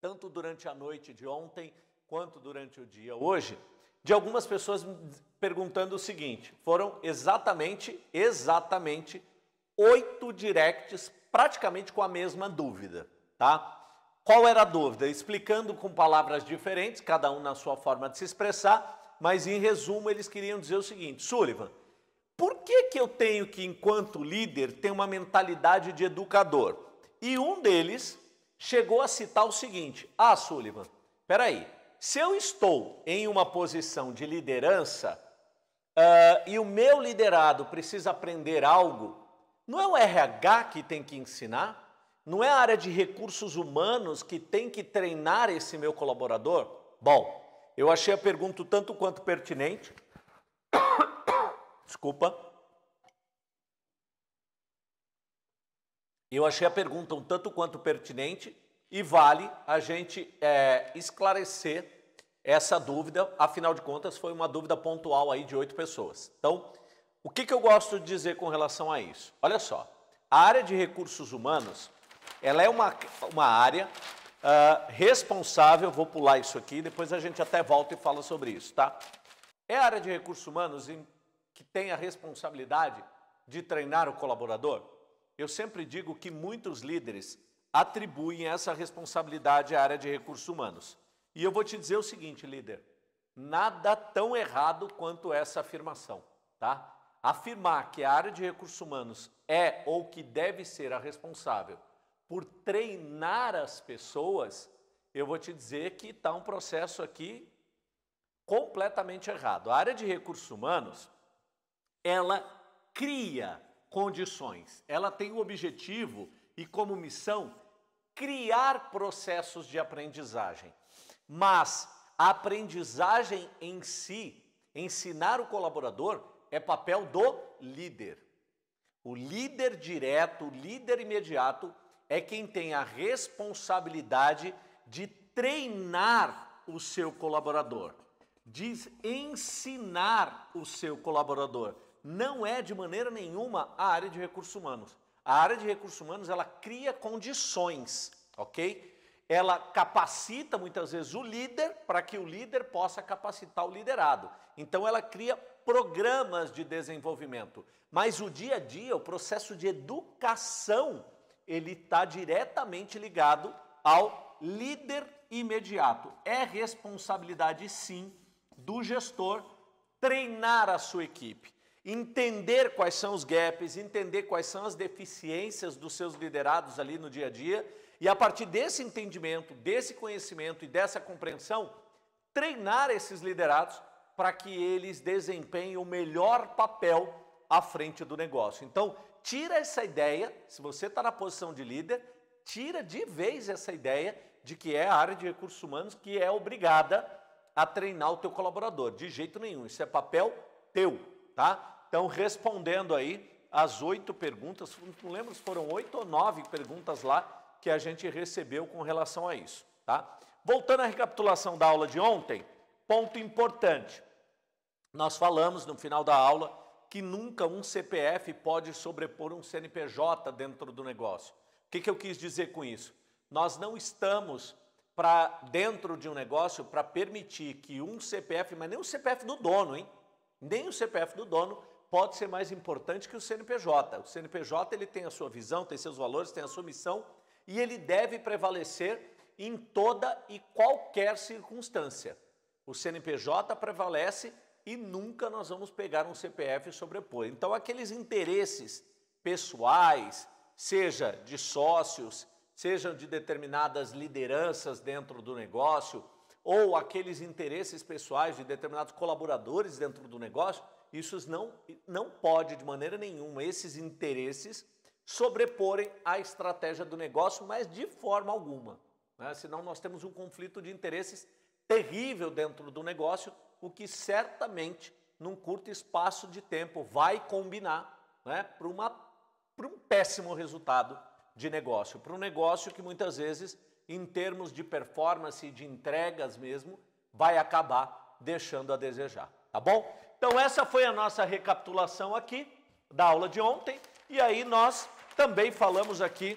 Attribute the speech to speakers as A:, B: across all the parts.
A: tanto durante a noite de ontem quanto durante o dia hoje, de algumas pessoas perguntando o seguinte: foram exatamente, exatamente oito directs, praticamente com a mesma dúvida, tá? Qual era a dúvida? Explicando com palavras diferentes, cada um na sua forma de se expressar, mas em resumo eles queriam dizer o seguinte: Sullivan, por que, que eu tenho que, enquanto líder, ter uma mentalidade de educador? E um deles chegou a citar o seguinte: Ah, Sullivan, peraí, se eu estou em uma posição de liderança uh, e o meu liderado precisa aprender algo, não é o RH que tem que ensinar? Não é a área de recursos humanos que tem que treinar esse meu colaborador? Bom, eu achei a pergunta tanto quanto pertinente. Desculpa Eu achei a pergunta um tanto quanto pertinente e vale a gente é, esclarecer essa dúvida, afinal de contas foi uma dúvida pontual aí de oito pessoas. Então, o que, que eu gosto de dizer com relação a isso? Olha só, a área de recursos humanos, ela é uma, uma área uh, responsável, vou pular isso aqui, depois a gente até volta e fala sobre isso, tá? É a área de recursos humanos em, que tem a responsabilidade de treinar o colaborador? Eu sempre digo que muitos líderes atribuem essa responsabilidade à área de recursos humanos. E eu vou te dizer o seguinte, líder: nada tão errado quanto essa afirmação, tá? Afirmar que a área de recursos humanos é ou que deve ser a responsável por treinar as pessoas, eu vou te dizer que está um processo aqui completamente errado. A área de recursos humanos, ela cria condições. Ela tem o objetivo e como missão criar processos de aprendizagem. Mas a aprendizagem em si, ensinar o colaborador, é papel do líder. O líder direto, o líder imediato, é quem tem a responsabilidade de treinar o seu colaborador, de ensinar o seu colaborador não é de maneira nenhuma a área de recursos humanos. A área de recursos humanos ela cria condições, ok? Ela capacita muitas vezes o líder para que o líder possa capacitar o liderado. Então ela cria programas de desenvolvimento. Mas o dia a dia, o processo de educação, ele está diretamente ligado ao líder imediato. É responsabilidade sim do gestor treinar a sua equipe entender quais são os gaps, entender quais são as deficiências dos seus liderados ali no dia a dia e a partir desse entendimento, desse conhecimento e dessa compreensão, treinar esses liderados para que eles desempenhem o melhor papel à frente do negócio. Então, tira essa ideia, se você está na posição de líder, tira de vez essa ideia de que é a área de recursos humanos que é obrigada a treinar o teu colaborador. De jeito nenhum, isso é papel teu tá? Então, respondendo aí as oito perguntas, não lembro se foram oito ou nove perguntas lá que a gente recebeu com relação a isso, tá? Voltando à recapitulação da aula de ontem, ponto importante. Nós falamos no final da aula que nunca um CPF pode sobrepor um CNPJ dentro do negócio. O que, que eu quis dizer com isso? Nós não estamos para dentro de um negócio para permitir que um CPF, mas nem o CPF do dono, hein? nem o CPF do dono pode ser mais importante que o CNPJ. O CNPJ ele tem a sua visão, tem seus valores, tem a sua missão e ele deve prevalecer em toda e qualquer circunstância. O CNPJ prevalece e nunca nós vamos pegar um CPF e sobrepor. Então aqueles interesses pessoais, seja de sócios, sejam de determinadas lideranças dentro do negócio, ou aqueles interesses pessoais de determinados colaboradores dentro do negócio, isso não, não pode de maneira nenhuma esses interesses sobreporem a estratégia do negócio, mas de forma alguma. Né? Senão nós temos um conflito de interesses terrível dentro do negócio, o que certamente, num curto espaço de tempo, vai combinar né, para um péssimo resultado de negócio, para um negócio que muitas vezes em termos de performance e de entregas mesmo, vai acabar deixando a desejar, tá bom? Então essa foi a nossa recapitulação aqui da aula de ontem e aí nós também falamos aqui,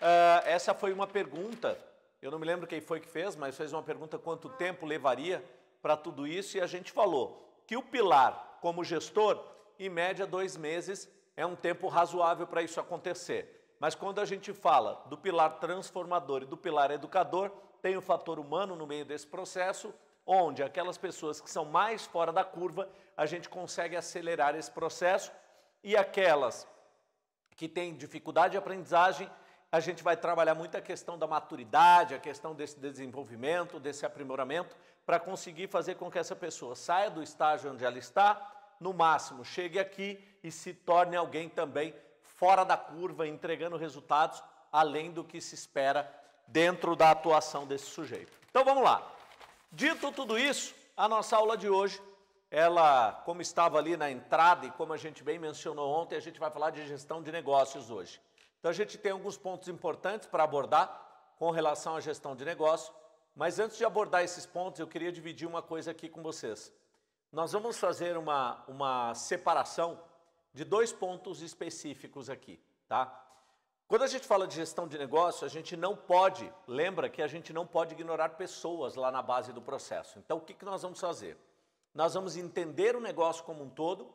A: uh, essa foi uma pergunta, eu não me lembro quem foi que fez, mas fez uma pergunta quanto tempo levaria para tudo isso e a gente falou que o pilar como gestor, em média dois meses é um tempo razoável para isso acontecer. Mas quando a gente fala do pilar transformador e do pilar educador, tem o fator humano no meio desse processo, onde aquelas pessoas que são mais fora da curva, a gente consegue acelerar esse processo e aquelas que têm dificuldade de aprendizagem, a gente vai trabalhar muito a questão da maturidade, a questão desse desenvolvimento, desse aprimoramento, para conseguir fazer com que essa pessoa saia do estágio onde ela está, no máximo chegue aqui e se torne alguém também fora da curva, entregando resultados além do que se espera dentro da atuação desse sujeito. Então vamos lá. Dito tudo isso, a nossa aula de hoje, ela, como estava ali na entrada e como a gente bem mencionou ontem, a gente vai falar de gestão de negócios hoje. Então a gente tem alguns pontos importantes para abordar com relação à gestão de negócio, mas antes de abordar esses pontos, eu queria dividir uma coisa aqui com vocês. Nós vamos fazer uma, uma separação de dois pontos específicos aqui, tá? Quando a gente fala de gestão de negócio, a gente não pode, lembra que a gente não pode ignorar pessoas lá na base do processo. Então, o que, que nós vamos fazer? Nós vamos entender o negócio como um todo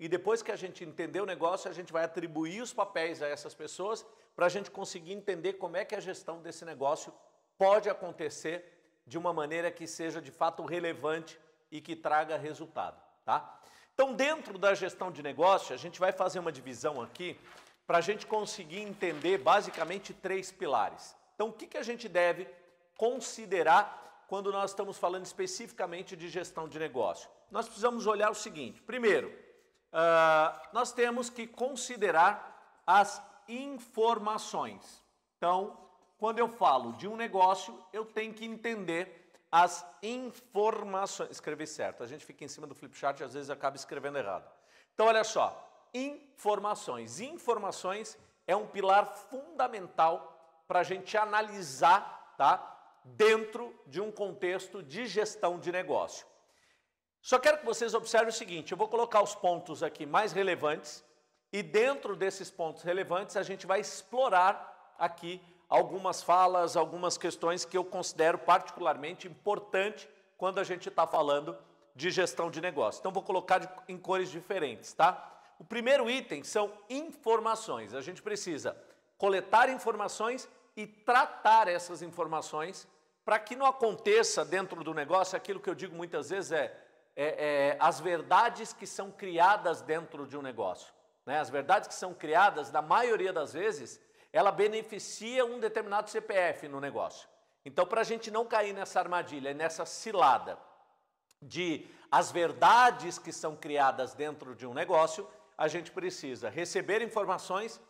A: e depois que a gente entender o negócio, a gente vai atribuir os papéis a essas pessoas para a gente conseguir entender como é que a gestão desse negócio pode acontecer de uma maneira que seja de fato relevante e que traga resultado, tá? Então, dentro da gestão de negócio, a gente vai fazer uma divisão aqui para a gente conseguir entender basicamente três pilares. Então, o que, que a gente deve considerar quando nós estamos falando especificamente de gestão de negócio? Nós precisamos olhar o seguinte: primeiro, uh, nós temos que considerar as informações. Então, quando eu falo de um negócio, eu tenho que entender as informações. Escrevi certo, a gente fica em cima do flipchart e às vezes acaba escrevendo errado. Então, olha só, informações. Informações é um pilar fundamental para a gente analisar, tá? Dentro de um contexto de gestão de negócio. Só quero que vocês observem o seguinte: eu vou colocar os pontos aqui mais relevantes e dentro desses pontos relevantes a gente vai explorar aqui algumas falas, algumas questões que eu considero particularmente importante quando a gente está falando de gestão de negócio. Então, vou colocar em cores diferentes, tá? O primeiro item são informações. A gente precisa coletar informações e tratar essas informações para que não aconteça dentro do negócio aquilo que eu digo muitas vezes é, é, é as verdades que são criadas dentro de um negócio. Né? As verdades que são criadas, na maioria das vezes, ela beneficia um determinado CPF no negócio. Então, para a gente não cair nessa armadilha, nessa cilada de as verdades que são criadas dentro de um negócio, a gente precisa receber informações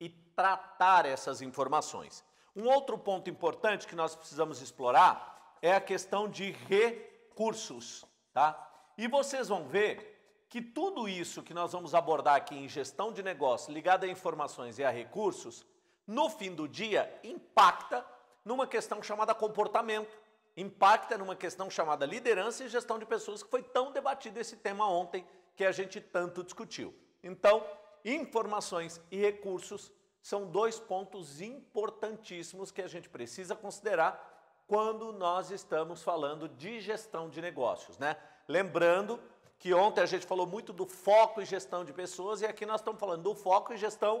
A: e tratar essas informações. Um outro ponto importante que nós precisamos explorar é a questão de recursos, tá? E vocês vão ver que tudo isso que nós vamos abordar aqui em gestão de negócio ligado a informações e a recursos no fim do dia, impacta numa questão chamada comportamento, impacta numa questão chamada liderança e gestão de pessoas, que foi tão debatido esse tema ontem que a gente tanto discutiu. Então, informações e recursos são dois pontos importantíssimos que a gente precisa considerar quando nós estamos falando de gestão de negócios, né? Lembrando que ontem a gente falou muito do foco e gestão de pessoas e aqui nós estamos falando do foco e gestão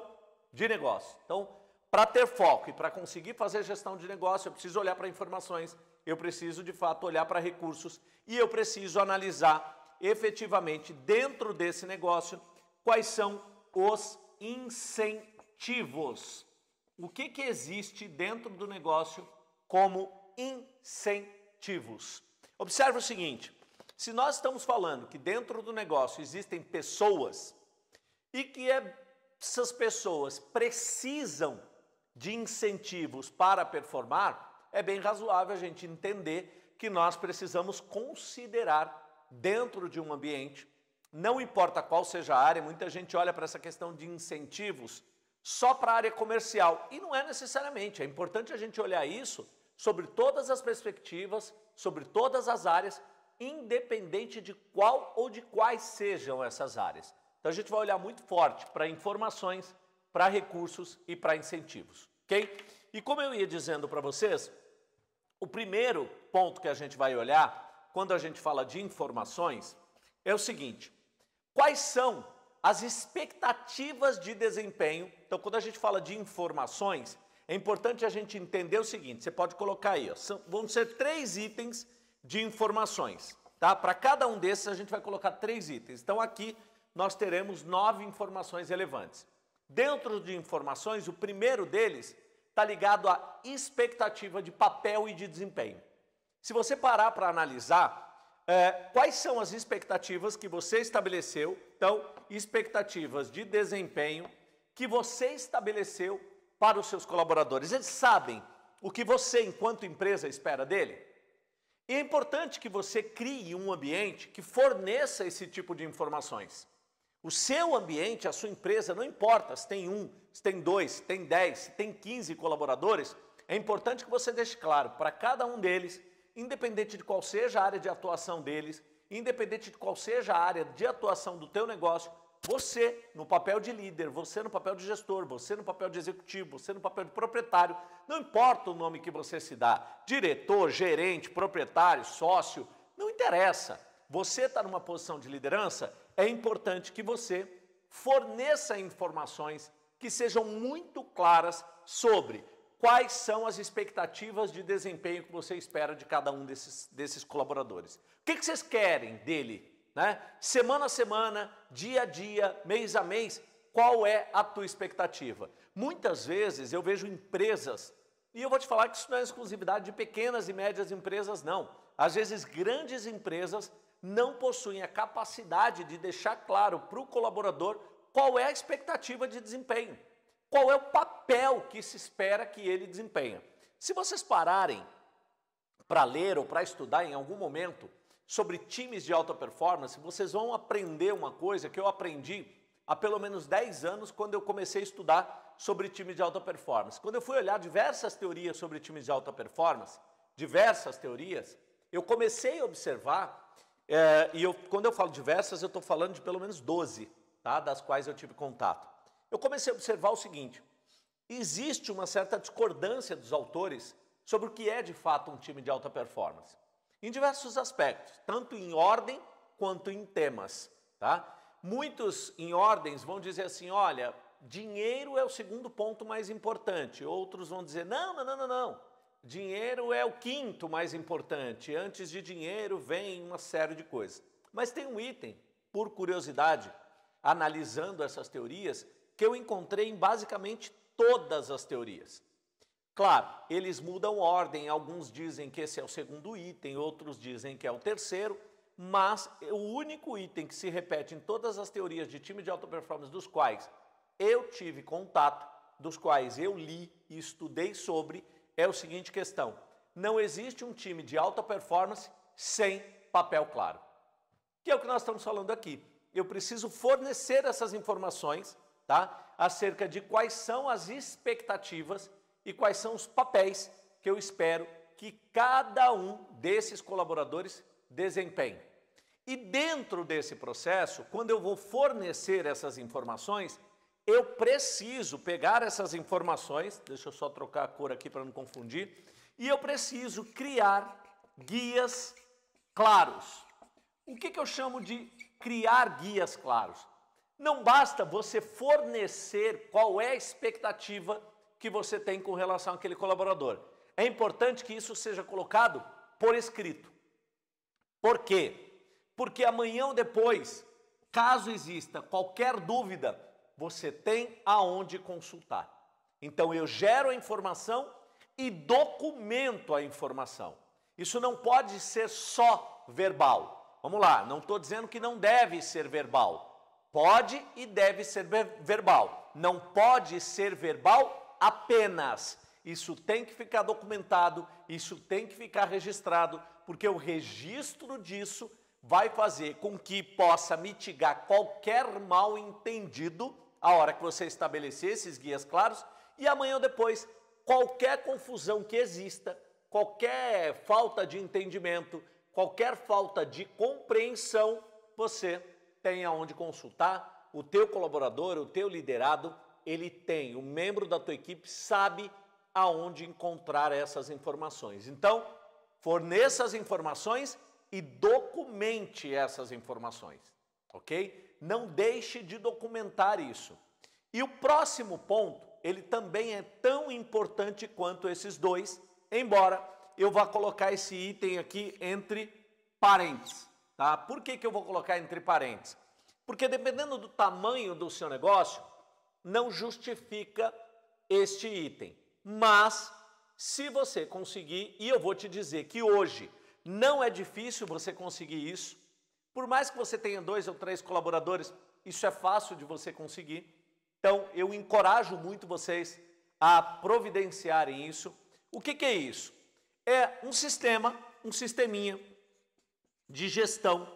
A: de negócios. Então, para ter foco e para conseguir fazer gestão de negócio, eu preciso olhar para informações, eu preciso de fato olhar para recursos e eu preciso analisar efetivamente dentro desse negócio quais são os incentivos. O que, que existe dentro do negócio como incentivos? Observe o seguinte: se nós estamos falando que dentro do negócio existem pessoas e que essas pessoas precisam de incentivos para performar, é bem razoável a gente entender que nós precisamos considerar dentro de um ambiente, não importa qual seja a área, muita gente olha para essa questão de incentivos só para a área comercial e não é necessariamente, é importante a gente olhar isso sobre todas as perspectivas, sobre todas as áreas, independente de qual ou de quais sejam essas áreas. Então a gente vai olhar muito forte para informações para recursos e para incentivos, ok? E como eu ia dizendo para vocês, o primeiro ponto que a gente vai olhar quando a gente fala de informações é o seguinte: quais são as expectativas de desempenho? Então, quando a gente fala de informações, é importante a gente entender o seguinte: você pode colocar aí, ó, são, vão ser três itens de informações, tá? Para cada um desses a gente vai colocar três itens. Então, aqui nós teremos nove informações relevantes. Dentro de informações, o primeiro deles está ligado à expectativa de papel e de desempenho. Se você parar para analisar é, quais são as expectativas que você estabeleceu, então, expectativas de desempenho que você estabeleceu para os seus colaboradores. Eles sabem o que você, enquanto empresa, espera dele? E é importante que você crie um ambiente que forneça esse tipo de informações. O seu ambiente, a sua empresa, não importa se tem um, se tem dois, se tem dez, se tem quinze colaboradores, é importante que você deixe claro para cada um deles, independente de qual seja a área de atuação deles, independente de qual seja a área de atuação do teu negócio, você no papel de líder, você no papel de gestor, você no papel de executivo, você no papel de proprietário, não importa o nome que você se dá, diretor, gerente, proprietário, sócio, não interessa. Você está numa posição de liderança é importante que você forneça informações que sejam muito claras sobre quais são as expectativas de desempenho que você espera de cada um desses, desses colaboradores. O que, que vocês querem dele? Né? Semana a semana, dia a dia, mês a mês, qual é a tua expectativa? Muitas vezes eu vejo empresas, e eu vou te falar que isso não é exclusividade de pequenas e médias empresas, não. Às vezes, grandes empresas não possuem a capacidade de deixar claro para o colaborador qual é a expectativa de desempenho, qual é o papel que se espera que ele desempenha. Se vocês pararem para ler ou para estudar em algum momento sobre times de alta performance, vocês vão aprender uma coisa que eu aprendi há pelo menos 10 anos quando eu comecei a estudar sobre times de alta performance. Quando eu fui olhar diversas teorias sobre times de alta performance, diversas teorias, eu comecei a observar é, e eu, quando eu falo diversas, eu estou falando de pelo menos 12, tá? das quais eu tive contato. Eu comecei a observar o seguinte: existe uma certa discordância dos autores sobre o que é de fato um time de alta performance, em diversos aspectos, tanto em ordem quanto em temas. Tá? Muitos em ordens vão dizer assim: olha, dinheiro é o segundo ponto mais importante. Outros vão dizer: não, não, não, não, não. Dinheiro é o quinto mais importante. Antes de dinheiro vem uma série de coisas. Mas tem um item, por curiosidade, analisando essas teorias, que eu encontrei em basicamente todas as teorias. Claro, eles mudam ordem, alguns dizem que esse é o segundo item, outros dizem que é o terceiro, mas o único item que se repete em todas as teorias de time de alta performance dos quais eu tive contato, dos quais eu li e estudei sobre é o seguinte questão: não existe um time de alta performance sem papel claro. Que é o que nós estamos falando aqui. Eu preciso fornecer essas informações, tá? Acerca de quais são as expectativas e quais são os papéis que eu espero que cada um desses colaboradores desempenhe. E dentro desse processo, quando eu vou fornecer essas informações, eu preciso pegar essas informações, deixa eu só trocar a cor aqui para não confundir, e eu preciso criar guias claros. O que, que eu chamo de criar guias claros? Não basta você fornecer qual é a expectativa que você tem com relação àquele colaborador. É importante que isso seja colocado por escrito. Por quê? Porque amanhã ou depois, caso exista qualquer dúvida, você tem aonde consultar. Então eu gero a informação e documento a informação. Isso não pode ser só verbal. Vamos lá, não estou dizendo que não deve ser verbal. Pode e deve ser verbal. Não pode ser verbal apenas. Isso tem que ficar documentado, isso tem que ficar registrado, porque o registro disso vai fazer com que possa mitigar qualquer mal entendido a hora que você estabelecer esses guias claros e amanhã ou depois, qualquer confusão que exista, qualquer falta de entendimento, qualquer falta de compreensão, você tem aonde consultar o teu colaborador, o teu liderado, ele tem, o membro da tua equipe sabe aonde encontrar essas informações. Então, forneça as informações e documente essas informações, ok? não deixe de documentar isso. E o próximo ponto, ele também é tão importante quanto esses dois, embora eu vá colocar esse item aqui entre parênteses. Tá? Por que, que eu vou colocar entre parênteses? Porque dependendo do tamanho do seu negócio, não justifica este item. Mas se você conseguir, e eu vou te dizer que hoje não é difícil você conseguir isso, por mais que você tenha dois ou três colaboradores, isso é fácil de você conseguir. Então, eu encorajo muito vocês a providenciarem isso. O que, que é isso? É um sistema, um sisteminha de gestão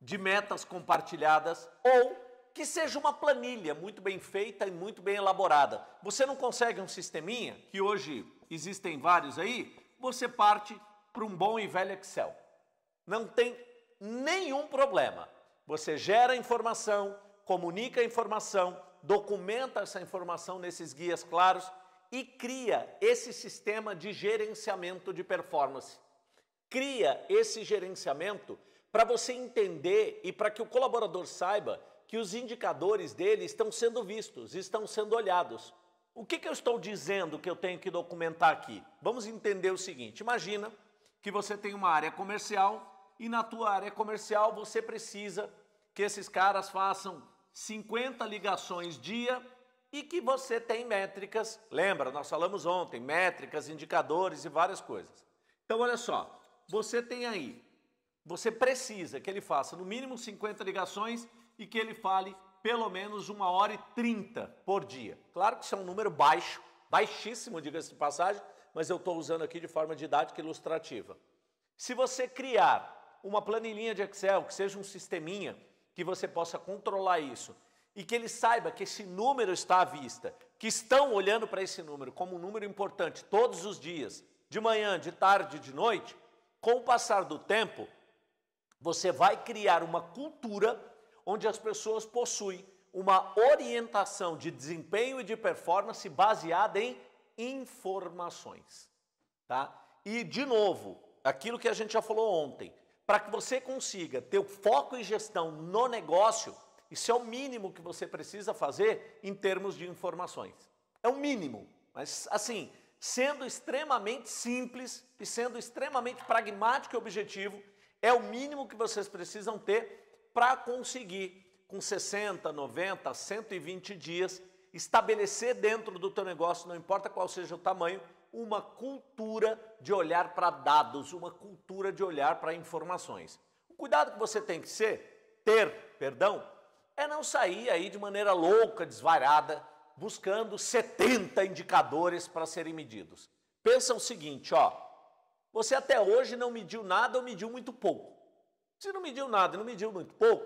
A: de metas compartilhadas ou que seja uma planilha muito bem feita e muito bem elaborada. Você não consegue um sisteminha, que hoje existem vários aí, você parte para um bom e velho Excel. Não tem nenhum problema. Você gera informação, comunica a informação, documenta essa informação nesses guias claros e cria esse sistema de gerenciamento de performance. Cria esse gerenciamento para você entender e para que o colaborador saiba que os indicadores dele estão sendo vistos, estão sendo olhados. O que, que eu estou dizendo que eu tenho que documentar aqui? Vamos entender o seguinte: imagina que você tem uma área comercial e na tua área comercial você precisa que esses caras façam 50 ligações dia e que você tem métricas. Lembra, nós falamos ontem, métricas, indicadores e várias coisas. Então olha só, você tem aí, você precisa que ele faça no mínimo 50 ligações e que ele fale pelo menos uma hora e 30 por dia. Claro que isso é um número baixo, baixíssimo, diga-se de passagem, mas eu estou usando aqui de forma didática e ilustrativa. Se você criar uma planilhinha de Excel, que seja um sisteminha que você possa controlar isso e que ele saiba que esse número está à vista, que estão olhando para esse número como um número importante todos os dias, de manhã, de tarde, de noite, com o passar do tempo, você vai criar uma cultura onde as pessoas possuem uma orientação de desempenho e de performance baseada em informações, tá? E de novo, aquilo que a gente já falou ontem, para que você consiga ter o foco e gestão no negócio, isso é o mínimo que você precisa fazer em termos de informações. É o mínimo, mas assim, sendo extremamente simples e sendo extremamente pragmático e objetivo, é o mínimo que vocês precisam ter para conseguir, com 60, 90, 120 dias, estabelecer dentro do teu negócio, não importa qual seja o tamanho, uma cultura de olhar para dados, uma cultura de olhar para informações. O cuidado que você tem que ser, ter, perdão, é não sair aí de maneira louca, desvairada, buscando 70 indicadores para serem medidos. Pensa o seguinte, ó, você até hoje não mediu nada ou mediu muito pouco. Se não mediu nada e não mediu muito pouco,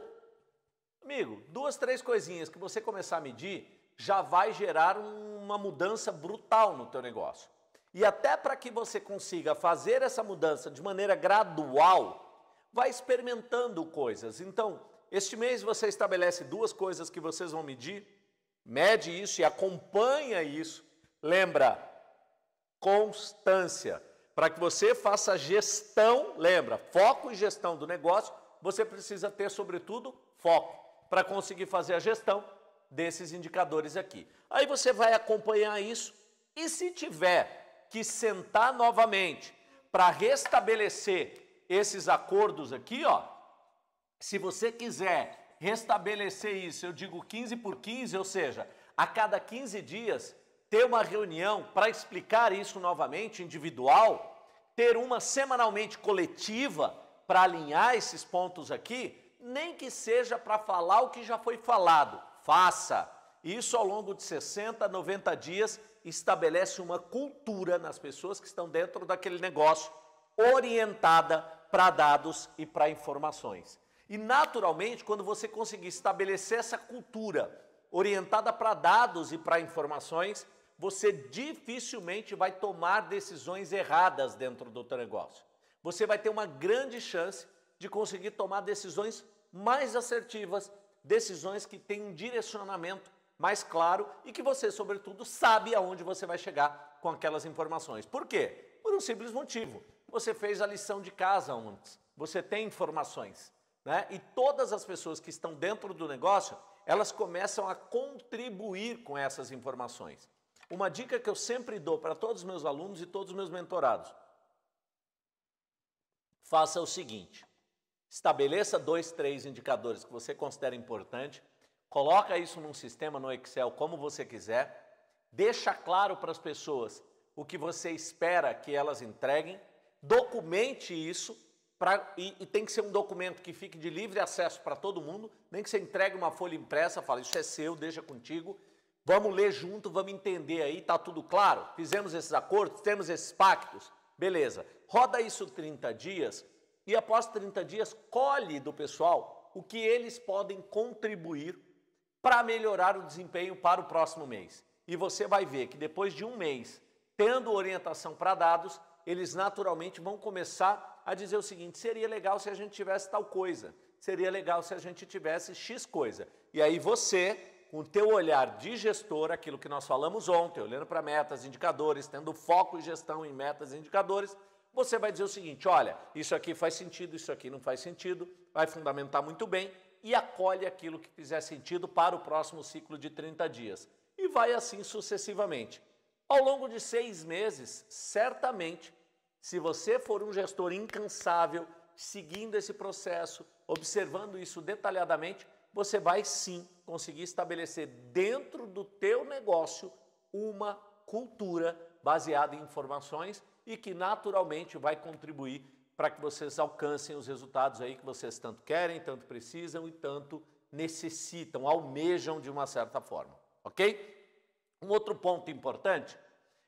A: amigo, duas, três coisinhas que você começar a medir já vai gerar uma mudança brutal no teu negócio. E até para que você consiga fazer essa mudança de maneira gradual, vai experimentando coisas. Então, este mês você estabelece duas coisas que vocês vão medir, mede isso e acompanha isso. Lembra, constância. Para que você faça gestão, lembra, foco e gestão do negócio, você precisa ter, sobretudo, foco para conseguir fazer a gestão desses indicadores aqui. Aí você vai acompanhar isso e se tiver que sentar novamente para restabelecer esses acordos aqui, ó. Se você quiser restabelecer isso, eu digo 15 por 15, ou seja, a cada 15 dias ter uma reunião para explicar isso novamente individual, ter uma semanalmente coletiva para alinhar esses pontos aqui, nem que seja para falar o que já foi falado. Faça. Isso ao longo de 60, 90 dias estabelece uma cultura nas pessoas que estão dentro daquele negócio orientada para dados e para informações. E naturalmente, quando você conseguir estabelecer essa cultura orientada para dados e para informações, você dificilmente vai tomar decisões erradas dentro do teu negócio. Você vai ter uma grande chance de conseguir tomar decisões mais assertivas, decisões que têm um direcionamento mais claro e que você, sobretudo, sabe aonde você vai chegar com aquelas informações. Por quê? Por um simples motivo. Você fez a lição de casa antes, você tem informações. Né? E todas as pessoas que estão dentro do negócio, elas começam a contribuir com essas informações. Uma dica que eu sempre dou para todos os meus alunos e todos os meus mentorados: faça o seguinte, estabeleça dois, três indicadores que você considera importante coloca isso num sistema no Excel como você quiser, deixa claro para as pessoas o que você espera que elas entreguem, documente isso pra, e, e tem que ser um documento que fique de livre acesso para todo mundo, nem que você entregue uma folha impressa, fala isso é seu, deixa contigo, vamos ler junto, vamos entender aí, tá tudo claro? Fizemos esses acordos, temos esses pactos, beleza. Roda isso 30 dias e após 30 dias colhe do pessoal o que eles podem contribuir para melhorar o desempenho para o próximo mês. E você vai ver que depois de um mês tendo orientação para dados, eles naturalmente vão começar a dizer o seguinte: seria legal se a gente tivesse tal coisa, seria legal se a gente tivesse X coisa. E aí você, com o teu olhar de gestor, aquilo que nós falamos ontem, olhando para metas, indicadores, tendo foco e gestão em metas e indicadores, você vai dizer o seguinte: olha, isso aqui faz sentido, isso aqui não faz sentido, vai fundamentar muito bem, e acolhe aquilo que fizer sentido para o próximo ciclo de 30 dias. E vai assim sucessivamente. Ao longo de seis meses, certamente, se você for um gestor incansável, seguindo esse processo, observando isso detalhadamente, você vai sim conseguir estabelecer dentro do teu negócio uma cultura baseada em informações e que naturalmente vai contribuir para que vocês alcancem os resultados aí que vocês tanto querem, tanto precisam e tanto necessitam, almejam de uma certa forma, ok? Um outro ponto importante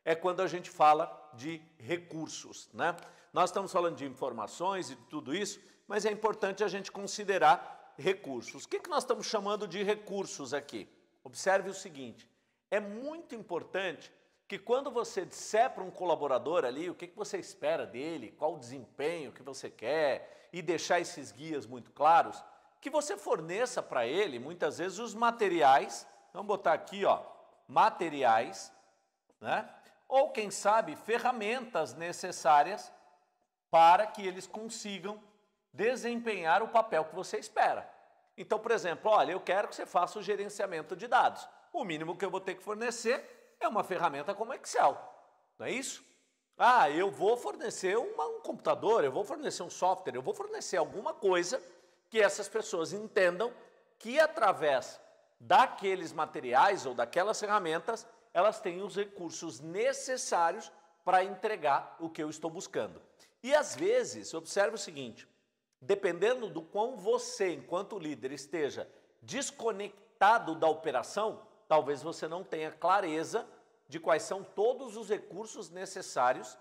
A: é quando a gente fala de recursos, né? Nós estamos falando de informações e tudo isso, mas é importante a gente considerar recursos. O que, que nós estamos chamando de recursos aqui? Observe o seguinte: é muito importante que quando você disser para um colaborador ali o que, que você espera dele, qual o desempenho que você quer e deixar esses guias muito claros, que você forneça para ele muitas vezes os materiais, vamos botar aqui, ó, materiais, né? Ou quem sabe ferramentas necessárias para que eles consigam desempenhar o papel que você espera. Então, por exemplo, olha, eu quero que você faça o gerenciamento de dados. O mínimo que eu vou ter que fornecer é uma ferramenta como Excel, não é isso? Ah, eu vou fornecer uma, um computador, eu vou fornecer um software, eu vou fornecer alguma coisa que essas pessoas entendam que através daqueles materiais ou daquelas ferramentas elas têm os recursos necessários para entregar o que eu estou buscando. E às vezes, observe o seguinte: dependendo do quão você, enquanto líder, esteja desconectado da operação, talvez você não tenha clareza de quais são todos os recursos necessários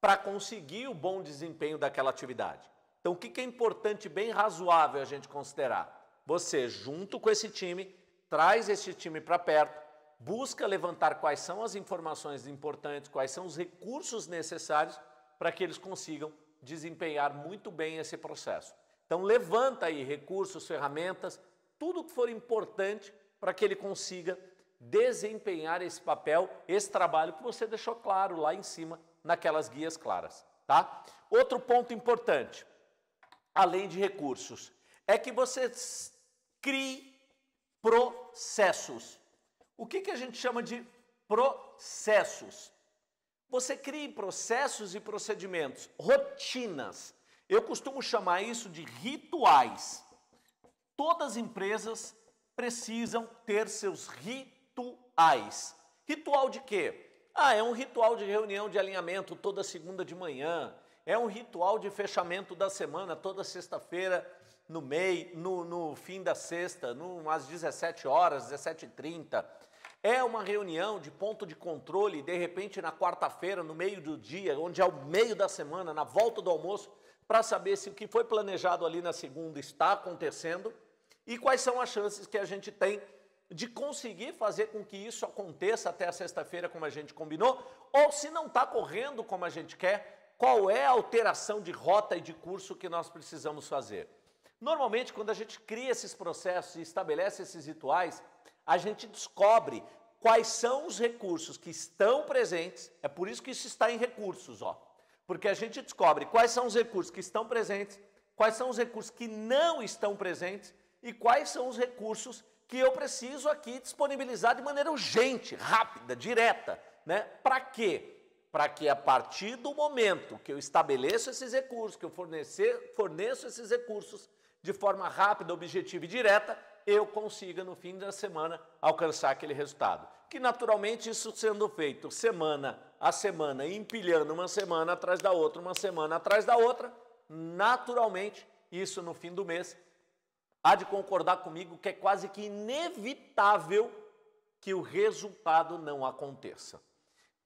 A: para conseguir o bom desempenho daquela atividade. Então, o que é importante, bem razoável a gente considerar? Você, junto com esse time, traz esse time para perto, busca levantar quais são as informações importantes, quais são os recursos necessários para que eles consigam desempenhar muito bem esse processo. Então, levanta aí recursos, ferramentas, tudo que for importante para que ele consiga desempenhar esse papel, esse trabalho que você deixou claro lá em cima naquelas guias claras, tá? Outro ponto importante, além de recursos, é que você crie processos. O que, que a gente chama de processos? Você crie processos e procedimentos, rotinas. Eu costumo chamar isso de rituais. Todas as empresas precisam ter seus rituais rituais. Ritual de quê? Ah, é um ritual de reunião de alinhamento toda segunda de manhã, é um ritual de fechamento da semana toda sexta-feira, no meio, no, no, fim da sexta, no, às 17 horas, 17h30. É uma reunião de ponto de controle, de repente na quarta-feira, no meio do dia, onde é o meio da semana, na volta do almoço, para saber se o que foi planejado ali na segunda está acontecendo e quais são as chances que a gente tem de conseguir fazer com que isso aconteça até a sexta-feira, como a gente combinou, ou se não está correndo como a gente quer, qual é a alteração de rota e de curso que nós precisamos fazer. Normalmente, quando a gente cria esses processos e estabelece esses rituais, a gente descobre quais são os recursos que estão presentes, é por isso que isso está em recursos, ó. Porque a gente descobre quais são os recursos que estão presentes, quais são os recursos que não estão presentes e quais são os recursos que eu preciso aqui disponibilizar de maneira urgente, rápida, direta. Né? Para quê? Para que a partir do momento que eu estabeleço esses recursos, que eu fornecer, forneço esses recursos de forma rápida, objetiva e direta, eu consiga no fim da semana alcançar aquele resultado. Que naturalmente isso sendo feito semana a semana, empilhando uma semana atrás da outra, uma semana atrás da outra, naturalmente isso no fim do mês há de concordar comigo que é quase que inevitável que o resultado não aconteça.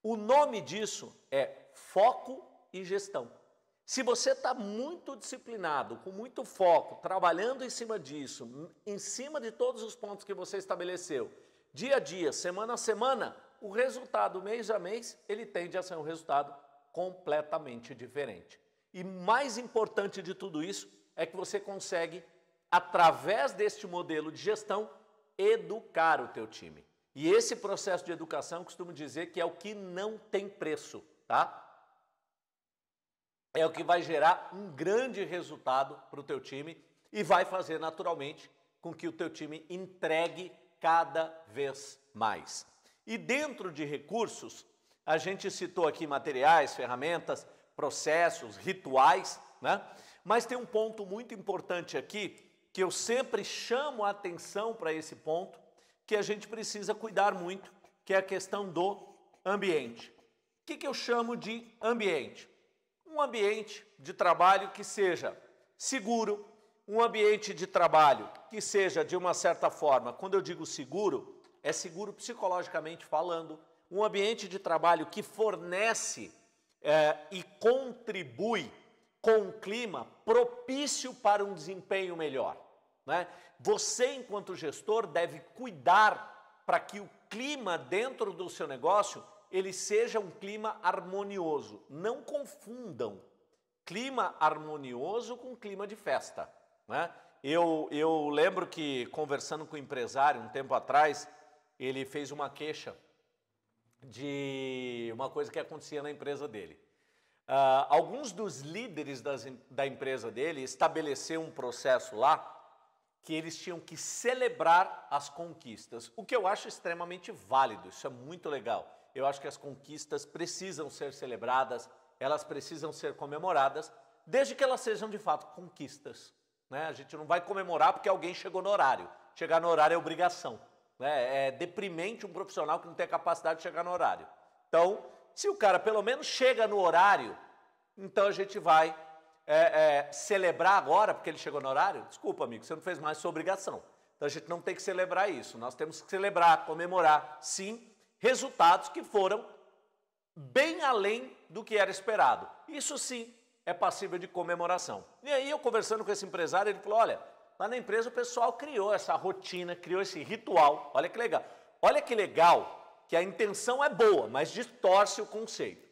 A: O nome disso é foco e gestão. Se você está muito disciplinado, com muito foco, trabalhando em cima disso, em cima de todos os pontos que você estabeleceu, dia a dia, semana a semana, o resultado mês a mês, ele tende a ser um resultado completamente diferente. E mais importante de tudo isso é que você consegue através deste modelo de gestão, educar o teu time. E esse processo de educação, costumo dizer que é o que não tem preço, tá? É o que vai gerar um grande resultado para o teu time e vai fazer naturalmente com que o teu time entregue cada vez mais. E dentro de recursos, a gente citou aqui materiais, ferramentas, processos, rituais, né? Mas tem um ponto muito importante aqui que eu sempre chamo a atenção para esse ponto, que a gente precisa cuidar muito, que é a questão do ambiente. O que, que eu chamo de ambiente? Um ambiente de trabalho que seja seguro, um ambiente de trabalho que seja, de uma certa forma, quando eu digo seguro, é seguro psicologicamente falando, um ambiente de trabalho que fornece é, e contribui com um clima propício para um desempenho melhor. Né? Você, enquanto gestor, deve cuidar para que o clima dentro do seu negócio ele seja um clima harmonioso. Não confundam clima harmonioso com clima de festa. Né? Eu, eu lembro que, conversando com um empresário um tempo atrás, ele fez uma queixa de uma coisa que acontecia na empresa dele. Uh, alguns dos líderes das, da empresa dele estabeleceram um processo lá que eles tinham que celebrar as conquistas, o que eu acho extremamente válido, isso é muito legal. Eu acho que as conquistas precisam ser celebradas, elas precisam ser comemoradas, desde que elas sejam de fato conquistas. Né? A gente não vai comemorar porque alguém chegou no horário. Chegar no horário é obrigação. Né? É deprimente um profissional que não tem a capacidade de chegar no horário. Então, se o cara pelo menos chega no horário, então a gente vai é, é, celebrar agora porque ele chegou no horário? Desculpa, amigo, você não fez mais sua obrigação. Então a gente não tem que celebrar isso. Nós temos que celebrar, comemorar, sim, resultados que foram bem além do que era esperado. Isso sim é passível de comemoração. E aí eu conversando com esse empresário, ele falou: olha, lá na empresa o pessoal criou essa rotina, criou esse ritual. Olha que legal. Olha que legal que a intenção é boa, mas distorce o conceito.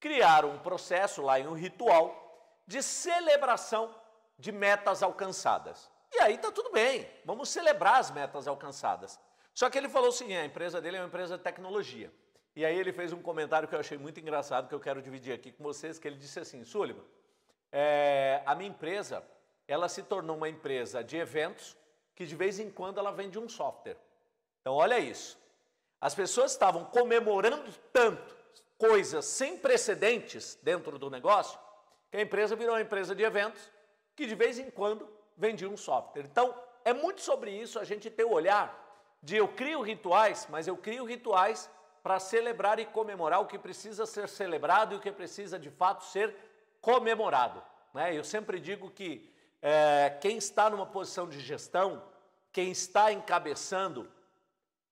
A: Criaram um processo lá em um ritual de celebração de metas alcançadas. E aí tá tudo bem, vamos celebrar as metas alcançadas. Só que ele falou assim: a empresa dele é uma empresa de tecnologia. E aí ele fez um comentário que eu achei muito engraçado, que eu quero dividir aqui com vocês, que ele disse assim, Sullivan, é, a minha empresa, ela se tornou uma empresa de eventos que de vez em quando ela vende um software. Então olha isso. As pessoas estavam comemorando tanto coisas sem precedentes dentro do negócio que a empresa virou uma empresa de eventos que de vez em quando vendia um software. Então, é muito sobre isso a gente ter o olhar de eu crio rituais, mas eu crio rituais para celebrar e comemorar o que precisa ser celebrado e o que precisa de fato ser comemorado. Né? Eu sempre digo que é, quem está numa posição de gestão, quem está encabeçando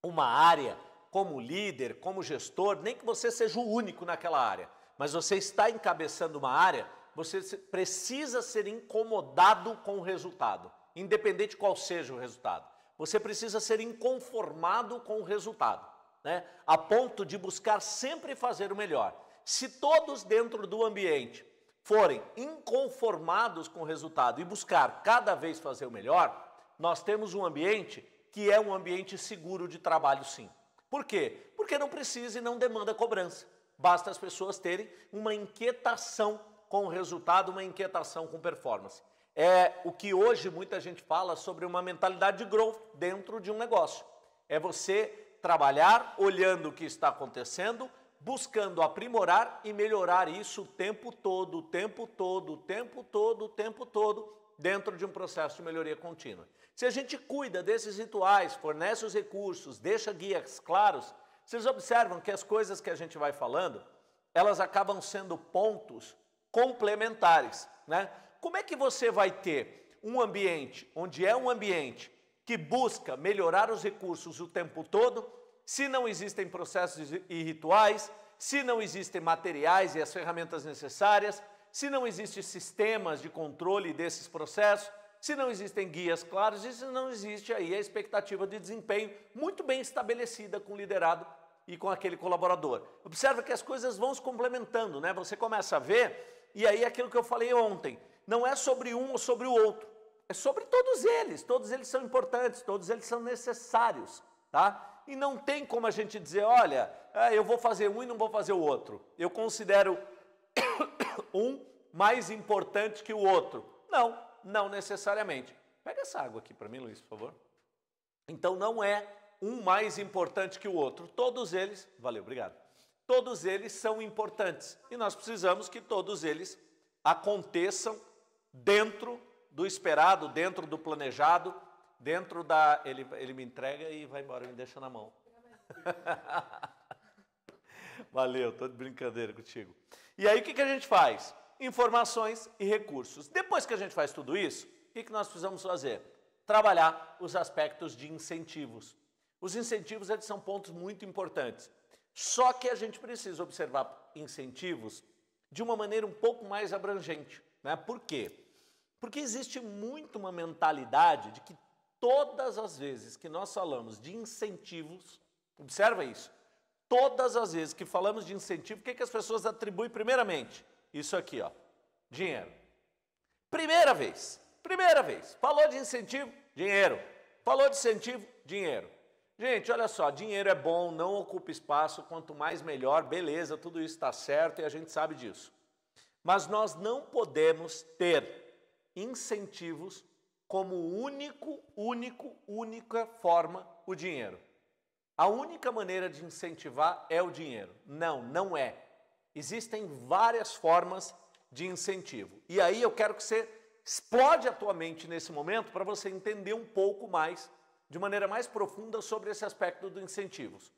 A: uma área como líder, como gestor, nem que você seja o único naquela área, mas você está encabeçando uma área, você precisa ser incomodado com o resultado, independente qual seja o resultado. Você precisa ser inconformado com o resultado, né? a ponto de buscar sempre fazer o melhor. Se todos dentro do ambiente forem inconformados com o resultado e buscar cada vez fazer o melhor, nós temos um ambiente que é um ambiente seguro de trabalho, sim. Por quê? Porque não precisa e não demanda cobrança. Basta as pessoas terem uma inquietação com o resultado uma inquietação com performance. É o que hoje muita gente fala sobre uma mentalidade de growth dentro de um negócio. É você trabalhar olhando o que está acontecendo, buscando aprimorar e melhorar isso o tempo todo, o tempo todo, o tempo todo, o tempo todo, dentro de um processo de melhoria contínua. Se a gente cuida desses rituais, fornece os recursos, deixa guias claros, vocês observam que as coisas que a gente vai falando, elas acabam sendo pontos complementares. Né? Como é que você vai ter um ambiente onde é um ambiente que busca melhorar os recursos o tempo todo, se não existem processos e rituais, se não existem materiais e as ferramentas necessárias, se não existem sistemas de controle desses processos, se não existem guias claros e se não existe aí a expectativa de desempenho muito bem estabelecida com o liderado e com aquele colaborador. Observa que as coisas vão se complementando, né? Você começa a ver e aí aquilo que eu falei ontem, não é sobre um ou sobre o outro, é sobre todos eles, todos eles são importantes, todos eles são necessários, tá? E não tem como a gente dizer, olha, é, eu vou fazer um e não vou fazer o outro. Eu considero um mais importante que o outro. Não, não necessariamente. Pega essa água aqui para mim, Luiz, por favor. Então não é um mais importante que o outro. Todos eles, valeu, obrigado todos eles são importantes e nós precisamos que todos eles aconteçam dentro do esperado, dentro do planejado, dentro da. Ele, ele me entrega e vai embora, me deixa na mão. Valeu, estou de brincadeira contigo. E aí o que, que a gente faz? Informações e recursos. Depois que a gente faz tudo isso, o que, que nós precisamos fazer? Trabalhar os aspectos de incentivos. Os incentivos eles são pontos muito importantes. Só que a gente precisa observar incentivos de uma maneira um pouco mais abrangente. Né? Por quê? Porque existe muito uma mentalidade de que todas as vezes que nós falamos de incentivos, observa isso, todas as vezes que falamos de incentivo, o que, é que as pessoas atribuem primeiramente? Isso aqui, ó, dinheiro. Primeira vez, primeira vez, falou de incentivo, dinheiro. Falou de incentivo, dinheiro. Gente, olha só, dinheiro é bom, não ocupa espaço, quanto mais melhor, beleza, tudo isso está certo e a gente sabe disso. Mas nós não podemos ter incentivos como único, único, única forma o dinheiro. A única maneira de incentivar é o dinheiro. Não, não é. Existem várias formas de incentivo. E aí eu quero que você explode a tua mente nesse momento para você entender um pouco mais de maneira mais profunda sobre esse aspecto dos incentivos.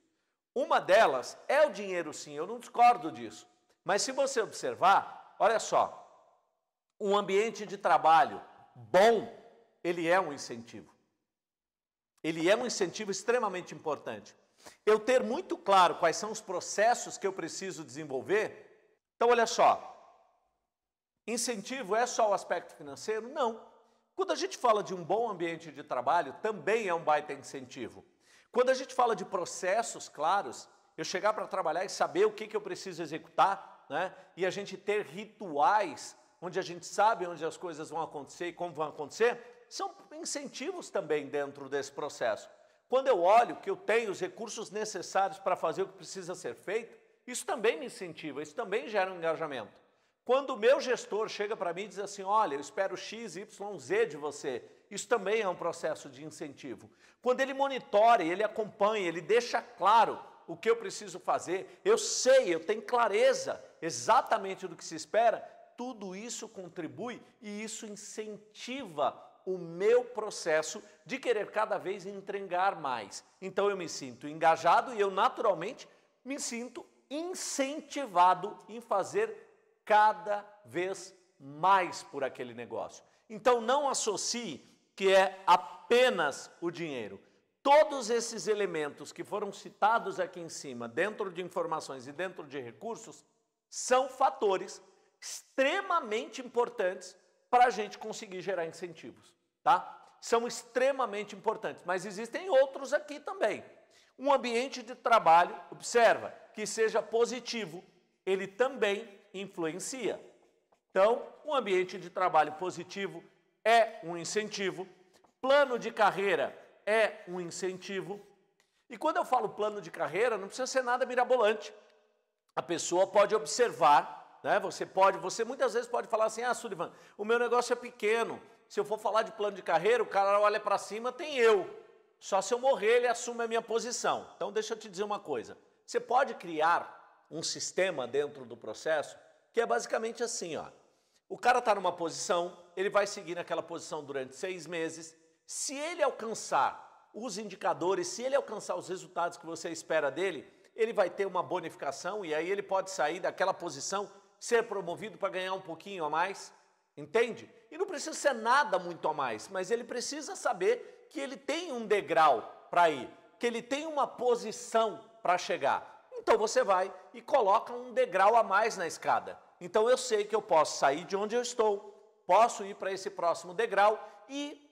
A: Uma delas é o dinheiro, sim, eu não discordo disso. Mas se você observar, olha só, um ambiente de trabalho bom, ele é um incentivo. Ele é um incentivo extremamente importante. Eu ter muito claro quais são os processos que eu preciso desenvolver. Então, olha só, incentivo é só o aspecto financeiro? Não. Quando a gente fala de um bom ambiente de trabalho, também é um baita incentivo. Quando a gente fala de processos claros, eu chegar para trabalhar e saber o que, que eu preciso executar, né? e a gente ter rituais onde a gente sabe onde as coisas vão acontecer e como vão acontecer, são incentivos também dentro desse processo. Quando eu olho que eu tenho os recursos necessários para fazer o que precisa ser feito, isso também me incentiva, isso também gera um engajamento. Quando o meu gestor chega para mim e diz assim: olha, eu espero X, Y, Z de você, isso também é um processo de incentivo. Quando ele monitora, ele acompanha, ele deixa claro o que eu preciso fazer, eu sei, eu tenho clareza exatamente do que se espera, tudo isso contribui e isso incentiva o meu processo de querer cada vez entregar mais. Então eu me sinto engajado e eu naturalmente me sinto incentivado em fazer cada vez mais por aquele negócio. Então não associe que é apenas o dinheiro. Todos esses elementos que foram citados aqui em cima, dentro de informações e dentro de recursos, são fatores extremamente importantes para a gente conseguir gerar incentivos, tá? São extremamente importantes, mas existem outros aqui também. Um ambiente de trabalho, observa, que seja positivo, ele também influencia. Então, um ambiente de trabalho positivo é um incentivo, plano de carreira é um incentivo. E quando eu falo plano de carreira, não precisa ser nada mirabolante. A pessoa pode observar, né? Você pode, você muitas vezes pode falar assim: "Ah, Sullivan, o meu negócio é pequeno. Se eu for falar de plano de carreira, o cara olha para cima, tem eu. Só se eu morrer, ele assume a minha posição". Então, deixa eu te dizer uma coisa. Você pode criar um sistema dentro do processo que é basicamente assim, ó. O cara está numa posição, ele vai seguir naquela posição durante seis meses. Se ele alcançar os indicadores, se ele alcançar os resultados que você espera dele, ele vai ter uma bonificação e aí ele pode sair daquela posição, ser promovido para ganhar um pouquinho a mais, entende? E não precisa ser nada muito a mais, mas ele precisa saber que ele tem um degrau para ir, que ele tem uma posição para chegar. Então você vai e coloca um degrau a mais na escada. Então eu sei que eu posso sair de onde eu estou, posso ir para esse próximo degrau e,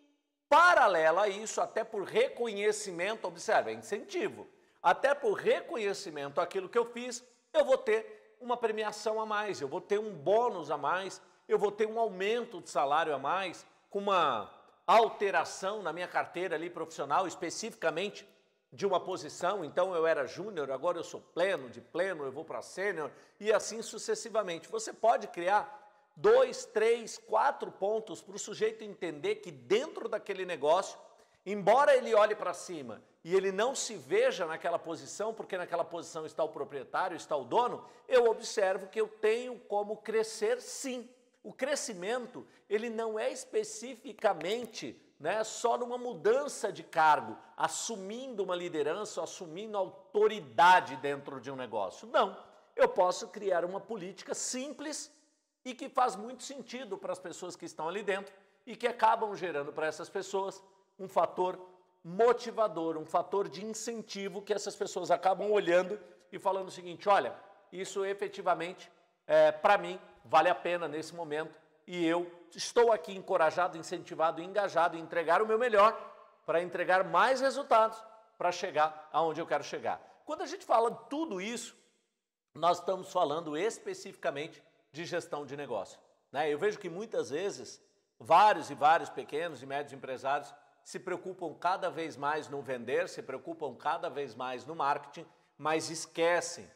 A: paralela a isso, até por reconhecimento, observe, é incentivo, até por reconhecimento àquilo que eu fiz, eu vou ter uma premiação a mais, eu vou ter um bônus a mais, eu vou ter um aumento de salário a mais, com uma alteração na minha carteira ali profissional, especificamente de uma posição, então eu era júnior, agora eu sou pleno, de pleno eu vou para sênior e assim sucessivamente. Você pode criar dois, três, quatro pontos para o sujeito entender que dentro daquele negócio, embora ele olhe para cima e ele não se veja naquela posição, porque naquela posição está o proprietário, está o dono, eu observo que eu tenho como crescer sim. O crescimento, ele não é especificamente né, só numa mudança de cargo, assumindo uma liderança, assumindo autoridade dentro de um negócio. Não, eu posso criar uma política simples e que faz muito sentido para as pessoas que estão ali dentro e que acabam gerando para essas pessoas um fator motivador, um fator de incentivo que essas pessoas acabam olhando e falando o seguinte: olha, isso efetivamente, é, para mim, vale a pena nesse momento e eu estou aqui encorajado, incentivado, engajado em entregar o meu melhor para entregar mais resultados para chegar aonde eu quero chegar. Quando a gente fala de tudo isso, nós estamos falando especificamente de gestão de negócio. Né? Eu vejo que muitas vezes vários e vários pequenos e médios empresários se preocupam cada vez mais no vender, se preocupam cada vez mais no marketing, mas esquecem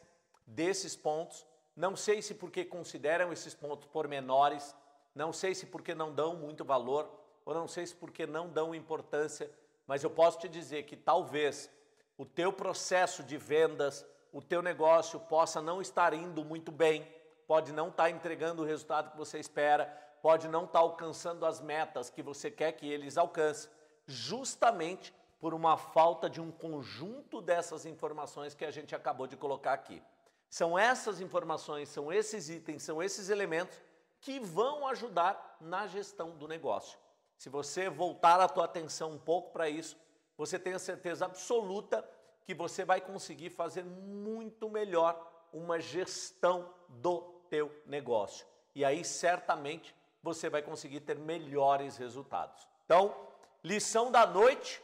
A: desses pontos. Não sei se porque consideram esses pontos pormenores não sei se porque não dão muito valor, ou não sei se porque não dão importância, mas eu posso te dizer que talvez o teu processo de vendas, o teu negócio possa não estar indo muito bem, pode não estar tá entregando o resultado que você espera, pode não estar tá alcançando as metas que você quer que eles alcancem, justamente por uma falta de um conjunto dessas informações que a gente acabou de colocar aqui. São essas informações, são esses itens, são esses elementos que vão ajudar na gestão do negócio. Se você voltar a tua atenção um pouco para isso, você tem a certeza absoluta que você vai conseguir fazer muito melhor uma gestão do teu negócio. E aí certamente você vai conseguir ter melhores resultados. Então, lição da noite,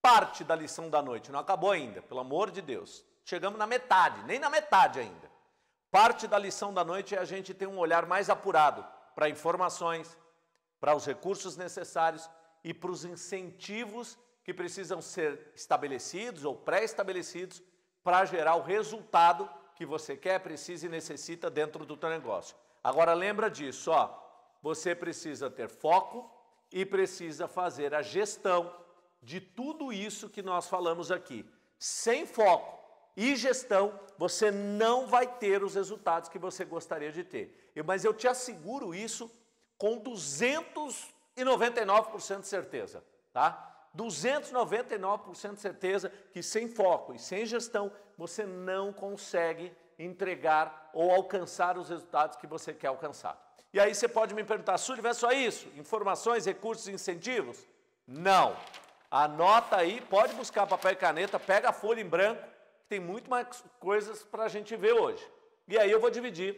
A: parte da lição da noite, não acabou ainda, pelo amor de Deus. Chegamos na metade, nem na metade ainda. Parte da lição da noite é a gente ter um olhar mais apurado para informações, para os recursos necessários e para os incentivos que precisam ser estabelecidos ou pré-estabelecidos para gerar o resultado que você quer, precisa e necessita dentro do teu negócio. Agora lembra disso, ó. Você precisa ter foco e precisa fazer a gestão de tudo isso que nós falamos aqui. Sem foco, e gestão, você não vai ter os resultados que você gostaria de ter. mas eu te asseguro isso com 299% de certeza, tá? 299% de certeza que sem foco e sem gestão você não consegue entregar ou alcançar os resultados que você quer alcançar. E aí você pode me perguntar, Súlio, é só isso? Informações, recursos, incentivos? Não. Anota aí, pode buscar papel e caneta, pega a folha em branco tem muito mais coisas para a gente ver hoje. E aí eu vou dividir